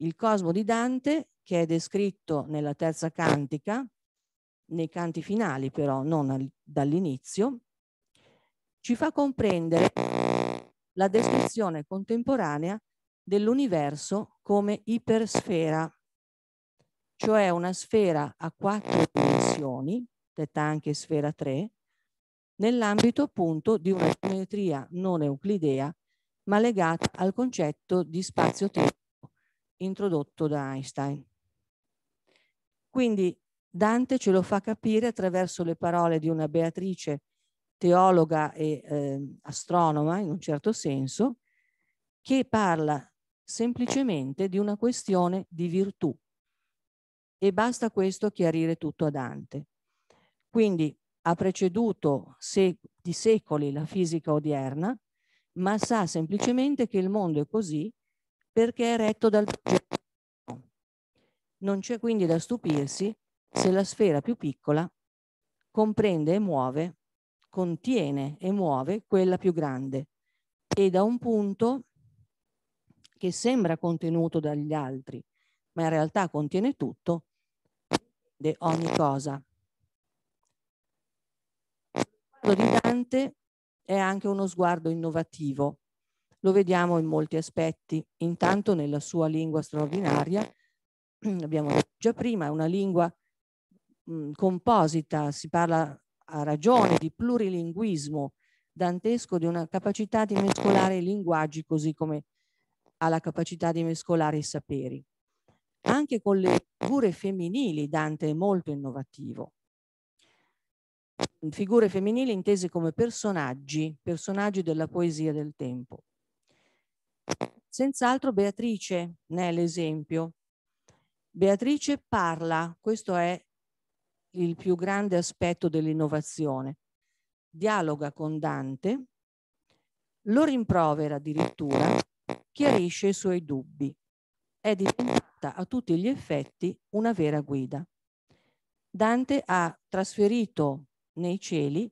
Il cosmo di Dante, che è descritto nella terza cantica, nei canti finali però, non dall'inizio, ci fa comprendere la descrizione contemporanea dell'universo come ipersfera, cioè una sfera a quattro dimensioni, detta anche sfera 3, nell'ambito appunto di una geometria non euclidea, ma legata al concetto di spazio-tempo introdotto da Einstein. Quindi Dante ce lo fa capire attraverso le parole di una Beatrice teologa e eh, astronoma in un certo senso, che parla semplicemente di una questione di virtù. E basta questo chiarire tutto a Dante. Quindi ha preceduto di secoli la fisica odierna, ma sa semplicemente che il mondo è così perché è retto dal non c'è quindi da stupirsi se la sfera più piccola comprende e muove contiene e muove quella più grande e da un punto che sembra contenuto dagli altri, ma in realtà contiene tutto, di ogni cosa. Lo di Dante è anche uno sguardo innovativo. Lo vediamo in molti aspetti. Intanto nella sua lingua straordinaria, abbiamo già prima, è una lingua mh, composita, si parla a ragione di plurilinguismo dantesco, di una capacità di mescolare i linguaggi così come ha la capacità di mescolare i saperi. Anche con le figure femminili Dante è molto innovativo. Figure femminili intese come personaggi, personaggi della poesia del tempo. Senz'altro Beatrice ne è l'esempio. Beatrice parla, questo è il più grande aspetto dell'innovazione. Dialoga con Dante, lo rimprovera addirittura, chiarisce i suoi dubbi. È diventata a tutti gli effetti una vera guida. Dante ha trasferito nei cieli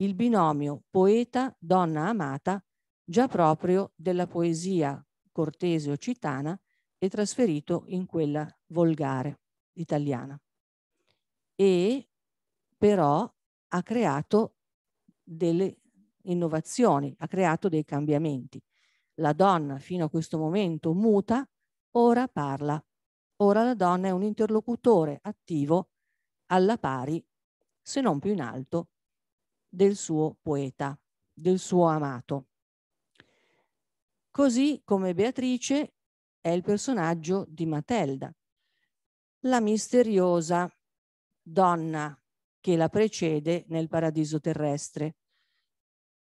il binomio poeta-donna amata già proprio della poesia cortese occitana e trasferito in quella volgare italiana e però ha creato delle innovazioni, ha creato dei cambiamenti. La donna fino a questo momento muta, ora parla. Ora la donna è un interlocutore attivo alla pari, se non più in alto, del suo poeta, del suo amato. Così come Beatrice è il personaggio di Matelda, la misteriosa donna che la precede nel paradiso terrestre.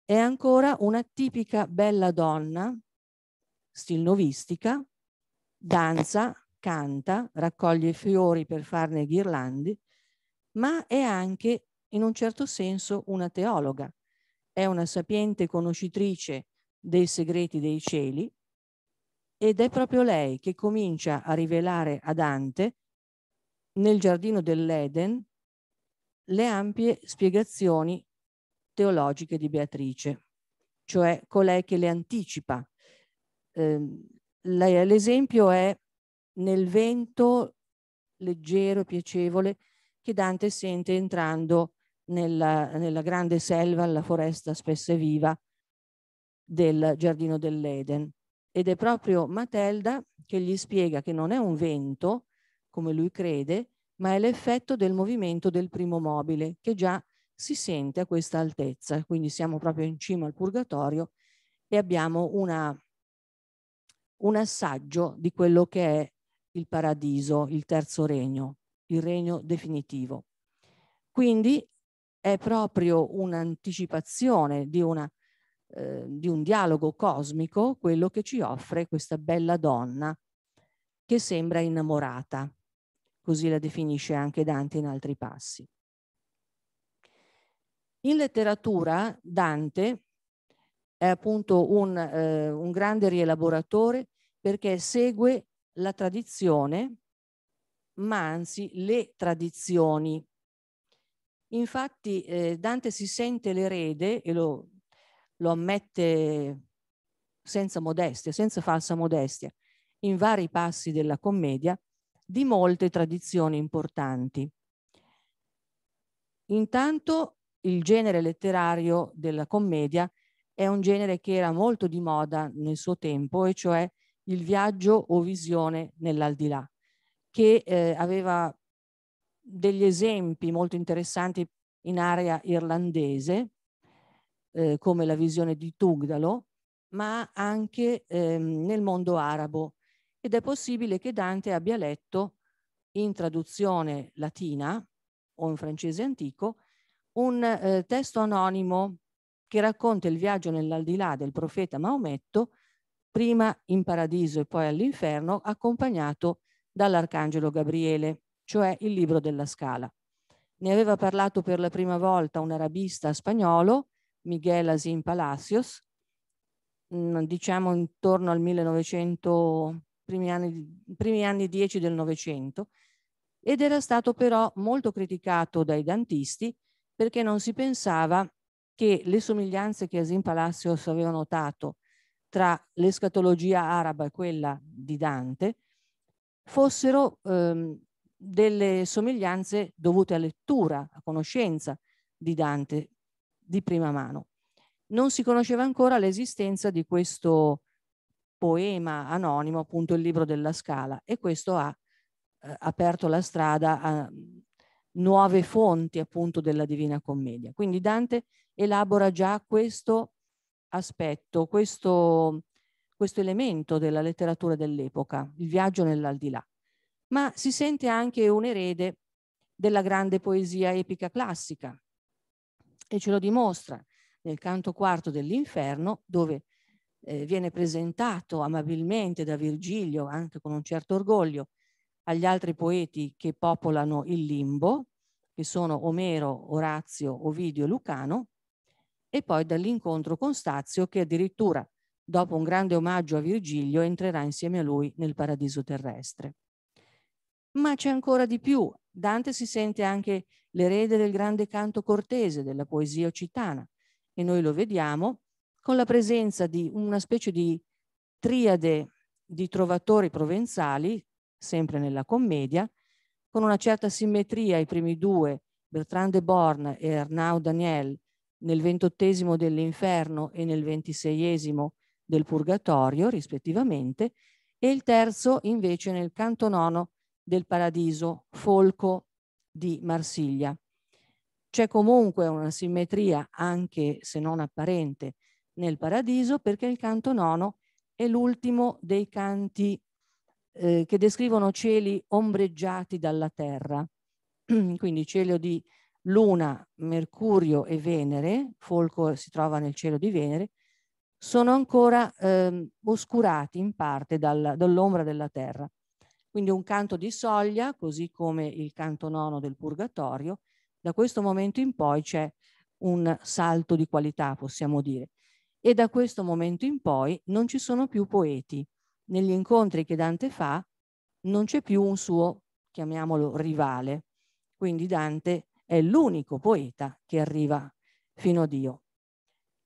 È ancora una tipica bella donna, stilnovistica, danza, canta, raccoglie fiori per farne ghirlandi, ma è anche, in un certo senso, una teologa. È una sapiente conoscitrice dei segreti dei cieli ed è proprio lei che comincia a rivelare a Dante nel giardino dell'Eden le ampie spiegazioni teologiche di Beatrice, cioè colei che le anticipa. Eh, l'esempio è nel vento leggero e piacevole che Dante sente entrando nella, nella grande selva, la foresta spessa e viva del giardino dell'Eden. Ed è proprio Matelda che gli spiega che non è un vento, come lui crede, ma è l'effetto del movimento del primo mobile che già si sente a questa altezza, quindi siamo proprio in cima al purgatorio e abbiamo una, un assaggio di quello che è il paradiso, il terzo regno, il regno definitivo. Quindi è proprio un'anticipazione di, eh, di un dialogo cosmico quello che ci offre questa bella donna che sembra innamorata così la definisce anche Dante in altri passi. In letteratura Dante è appunto un, eh, un grande rielaboratore perché segue la tradizione, ma anzi le tradizioni. Infatti eh, Dante si sente l'erede e lo, lo ammette senza modestia, senza falsa modestia, in vari passi della commedia di molte tradizioni importanti. Intanto il genere letterario della commedia è un genere che era molto di moda nel suo tempo, e cioè il viaggio o visione nell'aldilà, che eh, aveva degli esempi molto interessanti in area irlandese, eh, come la visione di Tugdalo, ma anche ehm, nel mondo arabo, ed è possibile che Dante abbia letto in traduzione latina o in francese antico un eh, testo anonimo che racconta il viaggio nell'aldilà del profeta Maometto, prima in paradiso e poi all'inferno, accompagnato dall'arcangelo Gabriele, cioè il libro della scala. Ne aveva parlato per la prima volta un arabista spagnolo, Miguel Asin Palacios, mh, mm, diciamo intorno al 1900 primi anni, primi anni 10 del Novecento, ed era stato però molto criticato dai dantisti perché non si pensava che le somiglianze che Asin Palacios aveva notato tra l'escatologia araba e quella di Dante fossero ehm, delle somiglianze dovute a lettura, a conoscenza di Dante di prima mano. Non si conosceva ancora l'esistenza di questo poema anonimo, appunto il libro della scala, e questo ha eh, aperto la strada a nuove fonti appunto della Divina Commedia. Quindi Dante elabora già questo aspetto, questo, questo elemento della letteratura dell'epoca, il viaggio nell'aldilà, ma si sente anche un erede della grande poesia epica classica e ce lo dimostra nel canto quarto dell'inferno dove eh, viene presentato amabilmente da Virgilio, anche con un certo orgoglio, agli altri poeti che popolano il limbo, che sono Omero, Orazio, Ovidio e Lucano, e poi dall'incontro con Stazio che addirittura dopo un grande omaggio a Virgilio entrerà insieme a lui nel paradiso terrestre. Ma c'è ancora di più, Dante si sente anche l'erede del grande canto cortese della poesia occitana e noi lo vediamo con la presenza di una specie di triade di trovatori provenzali, sempre nella commedia, con una certa simmetria i primi due, Bertrand de Born e Arnaud Daniel, nel ventottesimo dell'inferno e nel ventiseiesimo del purgatorio, rispettivamente, e il terzo invece nel canto nono del paradiso, Folco di Marsiglia. C'è comunque una simmetria, anche se non apparente, nel paradiso perché il canto nono è l'ultimo dei canti eh, che descrivono cieli ombreggiati dalla terra, quindi cielo di Luna, Mercurio e Venere, Folco si trova nel cielo di Venere, sono ancora eh, oscurati in parte dal, dall'ombra della terra. Quindi un canto di soglia, così come il canto nono del Purgatorio, da questo momento in poi c'è un salto di qualità, possiamo dire e da questo momento in poi non ci sono più poeti. Negli incontri che Dante fa non c'è più un suo, chiamiamolo, rivale. Quindi Dante è l'unico poeta che arriva fino a Dio.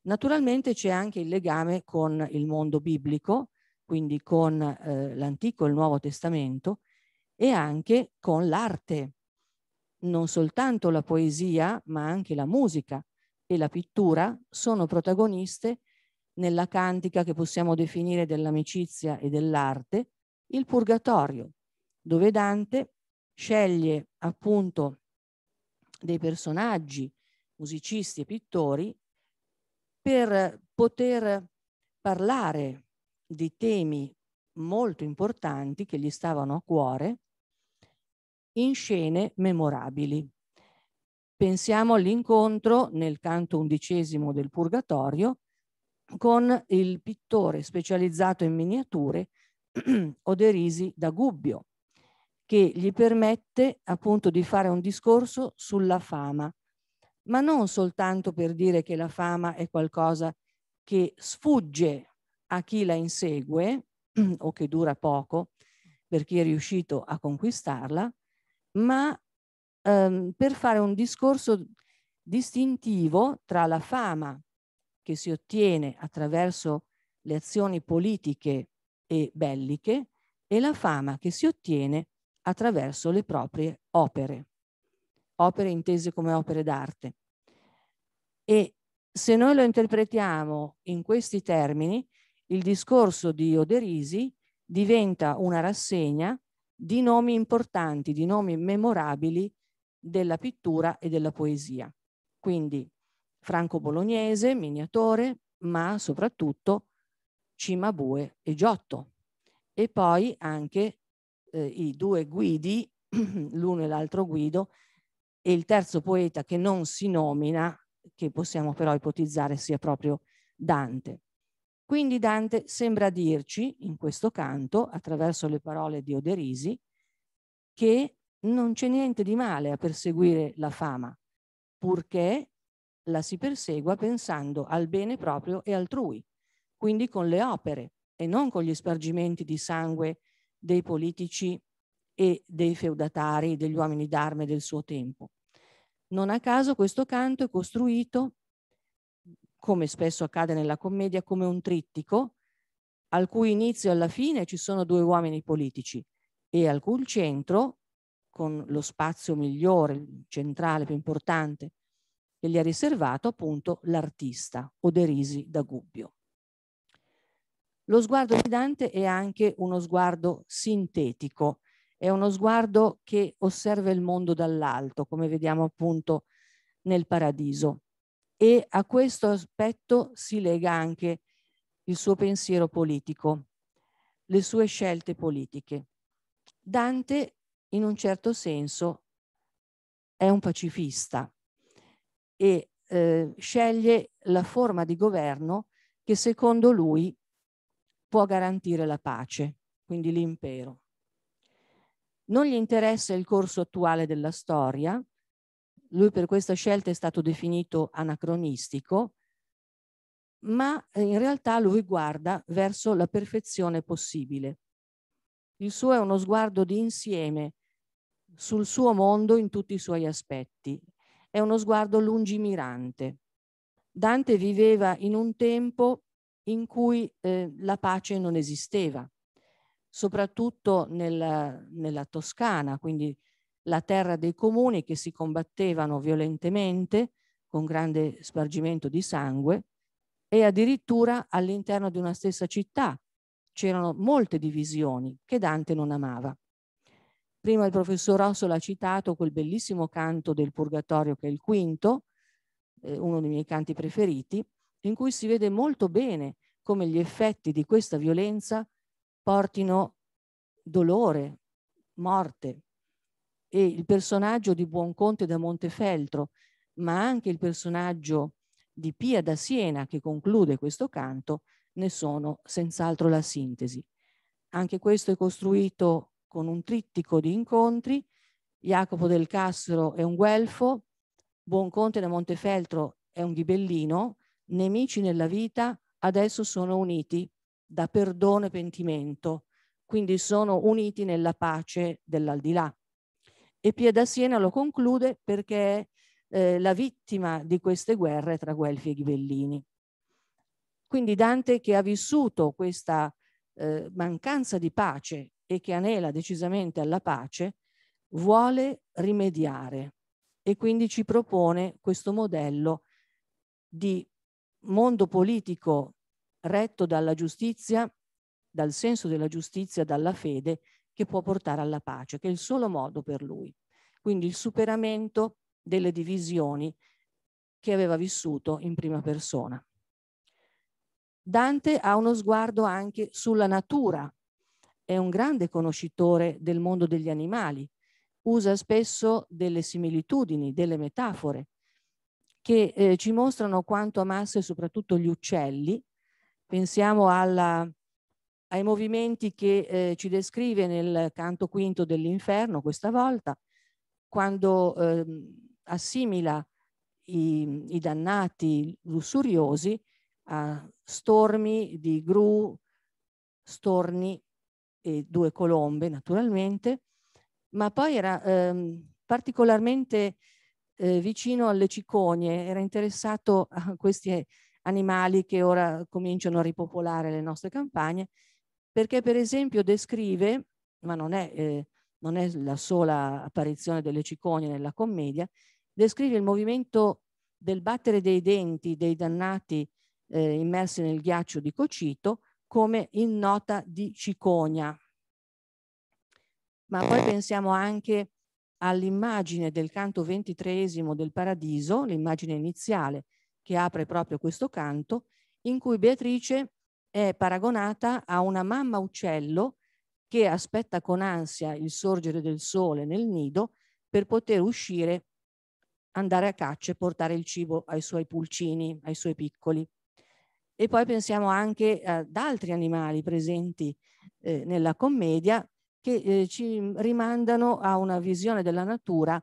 Naturalmente c'è anche il legame con il mondo biblico, quindi con eh, l'Antico e il Nuovo Testamento, e anche con l'arte, non soltanto la poesia, ma anche la musica e la pittura sono protagoniste nella cantica che possiamo definire dell'amicizia e dell'arte, il Purgatorio, dove Dante sceglie appunto dei personaggi, musicisti e pittori, per poter parlare di temi molto importanti che gli stavano a cuore in scene memorabili. Pensiamo all'incontro nel canto undicesimo del Purgatorio con il pittore specializzato in miniature Oderisi da Gubbio, che gli permette appunto di fare un discorso sulla fama, ma non soltanto per dire che la fama è qualcosa che sfugge a chi la insegue o che dura poco per chi è riuscito a conquistarla, ma ehm, per fare un discorso distintivo tra la fama che si ottiene attraverso le azioni politiche e belliche e la fama che si ottiene attraverso le proprie opere, opere intese come opere d'arte. E se noi lo interpretiamo in questi termini, il discorso di Oderisi diventa una rassegna di nomi importanti, di nomi memorabili della pittura e della poesia. Quindi franco-bolognese, miniatore, ma soprattutto Cimabue e Giotto. E poi anche eh, i due guidi, l'uno e l'altro guido, e il terzo poeta che non si nomina, che possiamo però ipotizzare sia proprio Dante. Quindi Dante sembra dirci in questo canto, attraverso le parole di Oderisi, che non c'è niente di male a perseguire la fama, purché la si persegua pensando al bene proprio e altrui, quindi con le opere e non con gli spargimenti di sangue dei politici e dei feudatari, degli uomini d'arme del suo tempo. Non a caso questo canto è costruito, come spesso accade nella commedia, come un trittico, al cui inizio e alla fine ci sono due uomini politici e al cui centro, con lo spazio migliore, centrale, più importante, che gli ha riservato appunto l'artista Oderisi da Gubbio. Lo sguardo di Dante è anche uno sguardo sintetico, è uno sguardo che osserva il mondo dall'alto, come vediamo appunto nel paradiso. E a questo aspetto si lega anche il suo pensiero politico, le sue scelte politiche. Dante, in un certo senso, è un pacifista, e eh, sceglie la forma di governo che secondo lui può garantire la pace, quindi l'impero. Non gli interessa il corso attuale della storia, lui per questa scelta è stato definito anacronistico, ma eh, in realtà lui guarda verso la perfezione possibile. Il suo è uno sguardo di insieme sul suo mondo in tutti i suoi aspetti, è uno sguardo lungimirante. Dante viveva in un tempo in cui eh, la pace non esisteva, soprattutto nel, nella Toscana, quindi la terra dei comuni che si combattevano violentemente con grande spargimento di sangue e addirittura all'interno di una stessa città c'erano molte divisioni che Dante non amava. Prima il professor Rosso l'ha citato quel bellissimo canto del Purgatorio che è il quinto, eh, uno dei miei canti preferiti, in cui si vede molto bene come gli effetti di questa violenza portino dolore, morte. E il personaggio di Buonconte da Montefeltro, ma anche il personaggio di Pia da Siena che conclude questo canto, ne sono senz'altro la sintesi. Anche questo è costruito con un trittico di incontri, Jacopo del Castro è un guelfo, Buonconte da Montefeltro è un ghibellino, nemici nella vita adesso sono uniti da perdono e pentimento, quindi sono uniti nella pace dell'aldilà. E Pieda Siena lo conclude perché è eh, la vittima di queste guerre tra guelfi e ghibellini. Quindi Dante che ha vissuto questa eh, mancanza di pace e che anela decisamente alla pace, vuole rimediare e quindi ci propone questo modello di mondo politico retto dalla giustizia, dal senso della giustizia, dalla fede, che può portare alla pace, che è il solo modo per lui. Quindi il superamento delle divisioni che aveva vissuto in prima persona. Dante ha uno sguardo anche sulla natura è un grande conoscitore del mondo degli animali, usa spesso delle similitudini, delle metafore che eh, ci mostrano quanto amasse soprattutto gli uccelli. Pensiamo alla, ai movimenti che eh, ci descrive nel canto quinto dell'inferno questa volta, quando eh, assimila i, i, dannati lussuriosi a stormi di gru, storni e due colombe naturalmente, ma poi era ehm, particolarmente eh, vicino alle cicogne, era interessato a questi animali che ora cominciano a ripopolare le nostre campagne, perché per esempio descrive, ma non è, eh, non è la sola apparizione delle cicogne nella commedia, descrive il movimento del battere dei denti dei dannati eh, immersi nel ghiaccio di Cocito come in nota di cicogna. Ma poi pensiamo anche all'immagine del canto ventitreesimo del Paradiso, l'immagine iniziale che apre proprio questo canto, in cui Beatrice è paragonata a una mamma uccello che aspetta con ansia il sorgere del sole nel nido per poter uscire, andare a caccia e portare il cibo ai suoi pulcini, ai suoi piccoli. E poi pensiamo anche eh, ad altri animali presenti eh, nella commedia che eh, ci rimandano a una visione della natura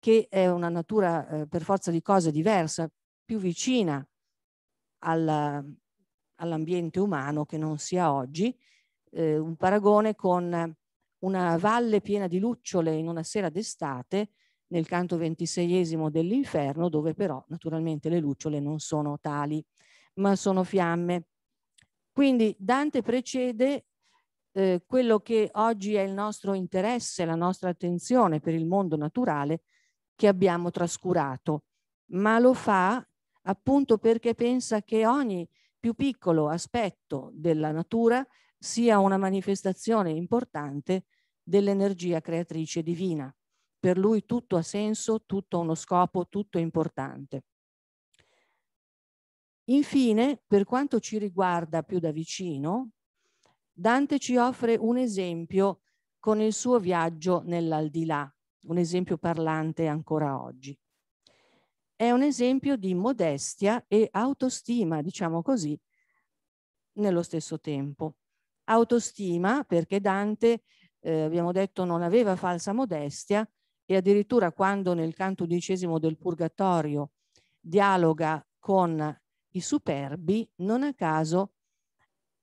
che è una natura eh, per forza di cose diversa, più vicina all'ambiente umano che non sia oggi, eh, un paragone con una valle piena di lucciole in una sera d'estate nel canto ventiseiesimo dell'inferno, dove però naturalmente le lucciole non sono tali ma sono fiamme. Quindi Dante precede eh, quello che oggi è il nostro interesse, la nostra attenzione per il mondo naturale che abbiamo trascurato, ma lo fa appunto perché pensa che ogni più piccolo aspetto della natura sia una manifestazione importante dell'energia creatrice divina. Per lui tutto ha senso, tutto ha uno scopo, tutto è importante. Infine, per quanto ci riguarda più da vicino, Dante ci offre un esempio con il suo viaggio nell'aldilà, un esempio parlante ancora oggi. È un esempio di modestia e autostima, diciamo così, nello stesso tempo. Autostima perché Dante, eh, abbiamo detto, non aveva falsa modestia e addirittura quando nel canto undicesimo del Purgatorio dialoga con i superbi, non a caso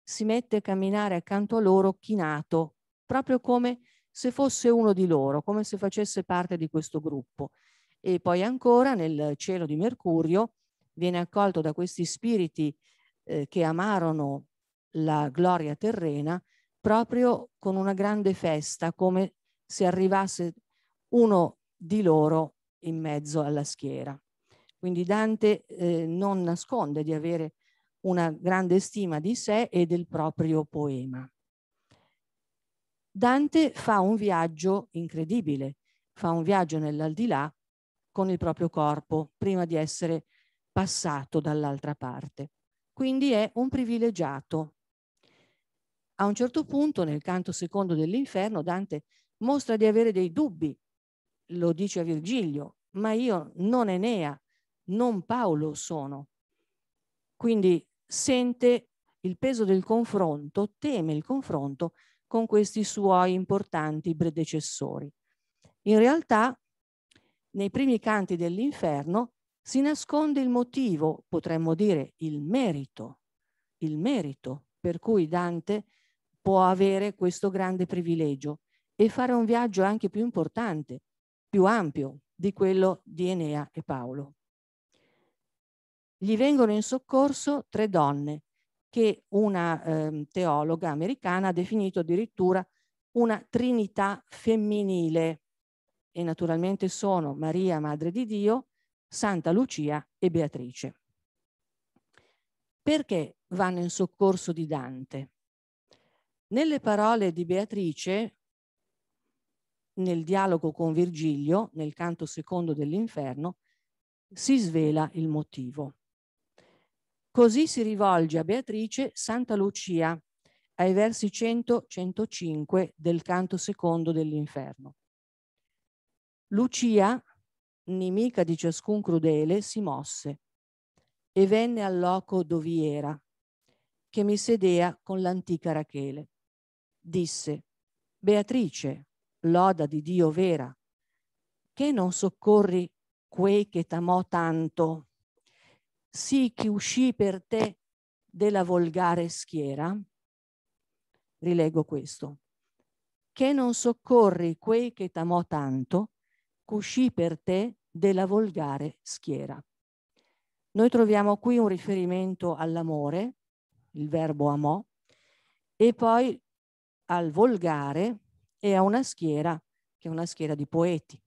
si mette a camminare accanto a loro chinato, proprio come se fosse uno di loro, come se facesse parte di questo gruppo. E poi ancora nel cielo di Mercurio viene accolto da questi spiriti eh, che amarono la gloria terrena proprio con una grande festa, come se arrivasse uno di loro in mezzo alla schiera. Quindi Dante eh, non nasconde di avere una grande stima di sé e del proprio poema. Dante fa un viaggio incredibile, fa un viaggio nell'aldilà con il proprio corpo prima di essere passato dall'altra parte. Quindi è un privilegiato. A un certo punto, nel canto secondo dell'inferno, Dante mostra di avere dei dubbi, lo dice a Virgilio, ma io non Enea non Paolo sono. Quindi sente il peso del confronto, teme il confronto con questi suoi importanti predecessori. In realtà, nei primi canti dell'inferno si nasconde il motivo, potremmo dire il merito, il merito per cui Dante può avere questo grande privilegio e fare un viaggio anche più importante, più ampio di quello di Enea e Paolo. Gli vengono in soccorso tre donne che una eh, teologa americana ha definito addirittura una trinità femminile e naturalmente sono Maria, Madre di Dio, Santa Lucia e Beatrice. Perché vanno in soccorso di Dante? Nelle parole di Beatrice, nel dialogo con Virgilio, nel canto secondo dell'inferno, si svela il motivo. Così si rivolge a Beatrice Santa Lucia ai versi 100-105 del canto secondo dell'inferno. Lucia, nemica di ciascun crudele, si mosse e venne al loco dove era, che mi sedea con l'antica Rachele. Disse, Beatrice, loda di Dio vera, che non soccorri quei che t'amò tanto sì che uscì per te della volgare schiera, rilego questo, che non soccorri quei che t'amò tanto, cuscì per te della volgare schiera. Noi troviamo qui un riferimento all'amore, il verbo amò, e poi al volgare e a una schiera, che è una schiera di poeti.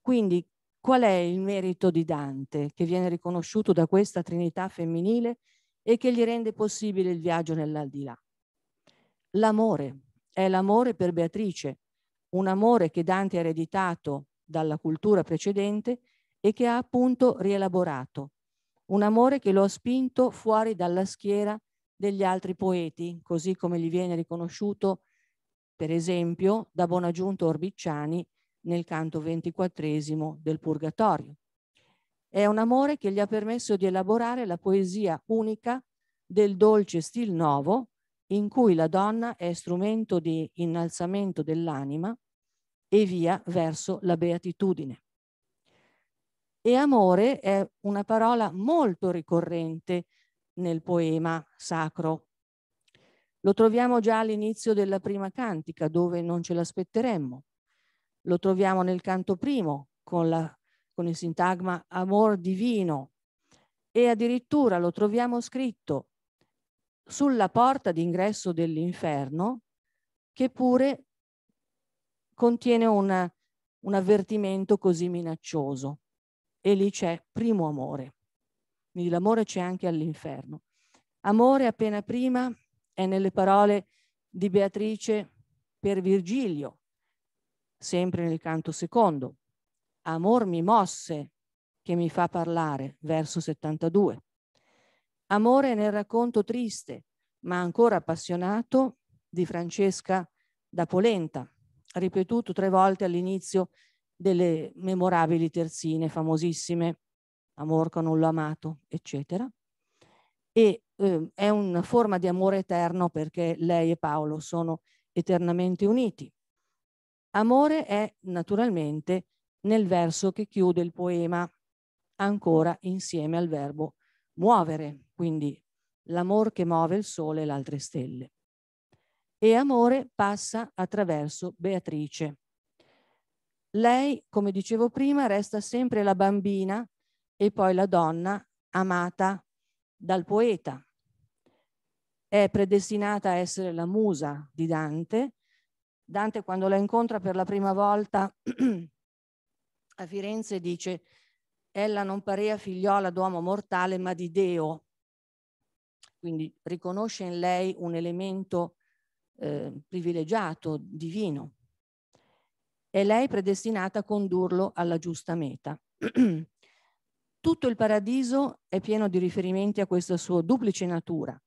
Quindi Qual è il merito di Dante che viene riconosciuto da questa Trinità femminile e che gli rende possibile il viaggio nell'aldilà? L'amore, è l'amore per Beatrice, un amore che Dante ha ereditato dalla cultura precedente e che ha appunto rielaborato, un amore che lo ha spinto fuori dalla schiera degli altri poeti, così come gli viene riconosciuto per esempio da Bonaggiunto Orbicciani nel canto ventiquattresimo del Purgatorio. È un amore che gli ha permesso di elaborare la poesia unica del dolce stil nuovo in cui la donna è strumento di innalzamento dell'anima e via verso la beatitudine. E amore è una parola molto ricorrente nel poema sacro. Lo troviamo già all'inizio della prima cantica, dove non ce l'aspetteremmo. Lo troviamo nel canto primo con, la, con il sintagma amor divino e addirittura lo troviamo scritto sulla porta d'ingresso dell'inferno che pure contiene una, un avvertimento così minaccioso. E lì c'è primo amore. Quindi l'amore c'è anche all'inferno. Amore appena prima è nelle parole di Beatrice per Virgilio, sempre nel canto secondo. Amor mi mosse, che mi fa parlare, verso 72. Amore nel racconto triste, ma ancora appassionato, di Francesca da Polenta, ripetuto tre volte all'inizio delle memorabili terzine famosissime, Amor Amorca non l'ho amato, eccetera. E eh, è una forma di amore eterno perché lei e Paolo sono eternamente uniti. Amore è naturalmente nel verso che chiude il poema, ancora insieme al verbo muovere, quindi l'amor che muove il sole e le altre stelle. E amore passa attraverso Beatrice. Lei, come dicevo prima, resta sempre la bambina e poi la donna amata dal poeta. È predestinata a essere la musa di Dante Dante quando la incontra per la prima volta a Firenze dice ella non parea figliola d'uomo mortale ma di Deo. Quindi riconosce in lei un elemento eh, privilegiato, divino. E lei predestinata a condurlo alla giusta meta. Tutto il paradiso è pieno di riferimenti a questa sua duplice natura,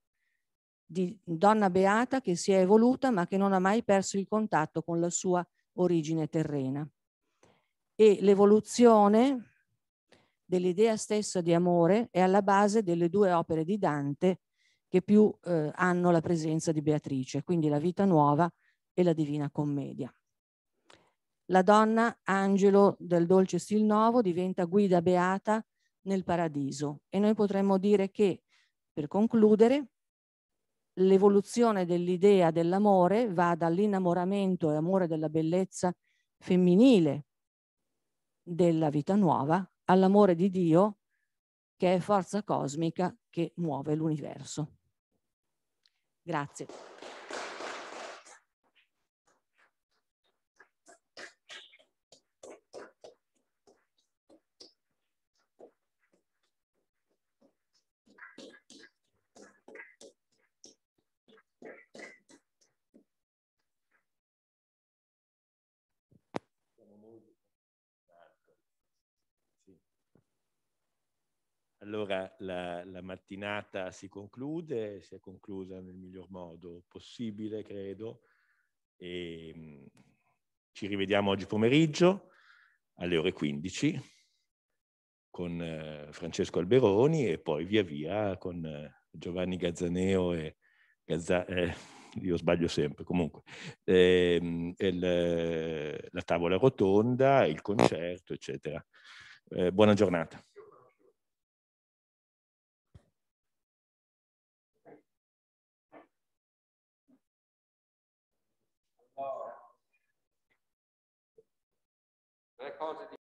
di donna beata che si è evoluta ma che non ha mai perso il contatto con la sua origine terrena. E l'evoluzione dell'idea stessa di amore è alla base delle due opere di Dante che più eh, hanno la presenza di Beatrice, quindi la vita nuova e la divina commedia. La donna, angelo del dolce stil nuovo, diventa guida beata nel paradiso e noi potremmo dire che, per concludere, l'evoluzione dell'idea dell'amore va dall'innamoramento e amore della bellezza femminile della vita nuova all'amore di Dio che è forza cosmica che muove l'universo. Grazie. Allora la, la, mattinata si conclude, si è conclusa nel miglior modo possibile, credo, e mm, ci rivediamo oggi pomeriggio alle ore 15 con eh, Francesco Alberoni e poi via via con eh, Giovanni Gazzaneo e Gazza, eh, io sbaglio sempre, comunque, ehm, il, la tavola rotonda, il concerto, eccetera. Eh, buona giornata. ¡Gracias!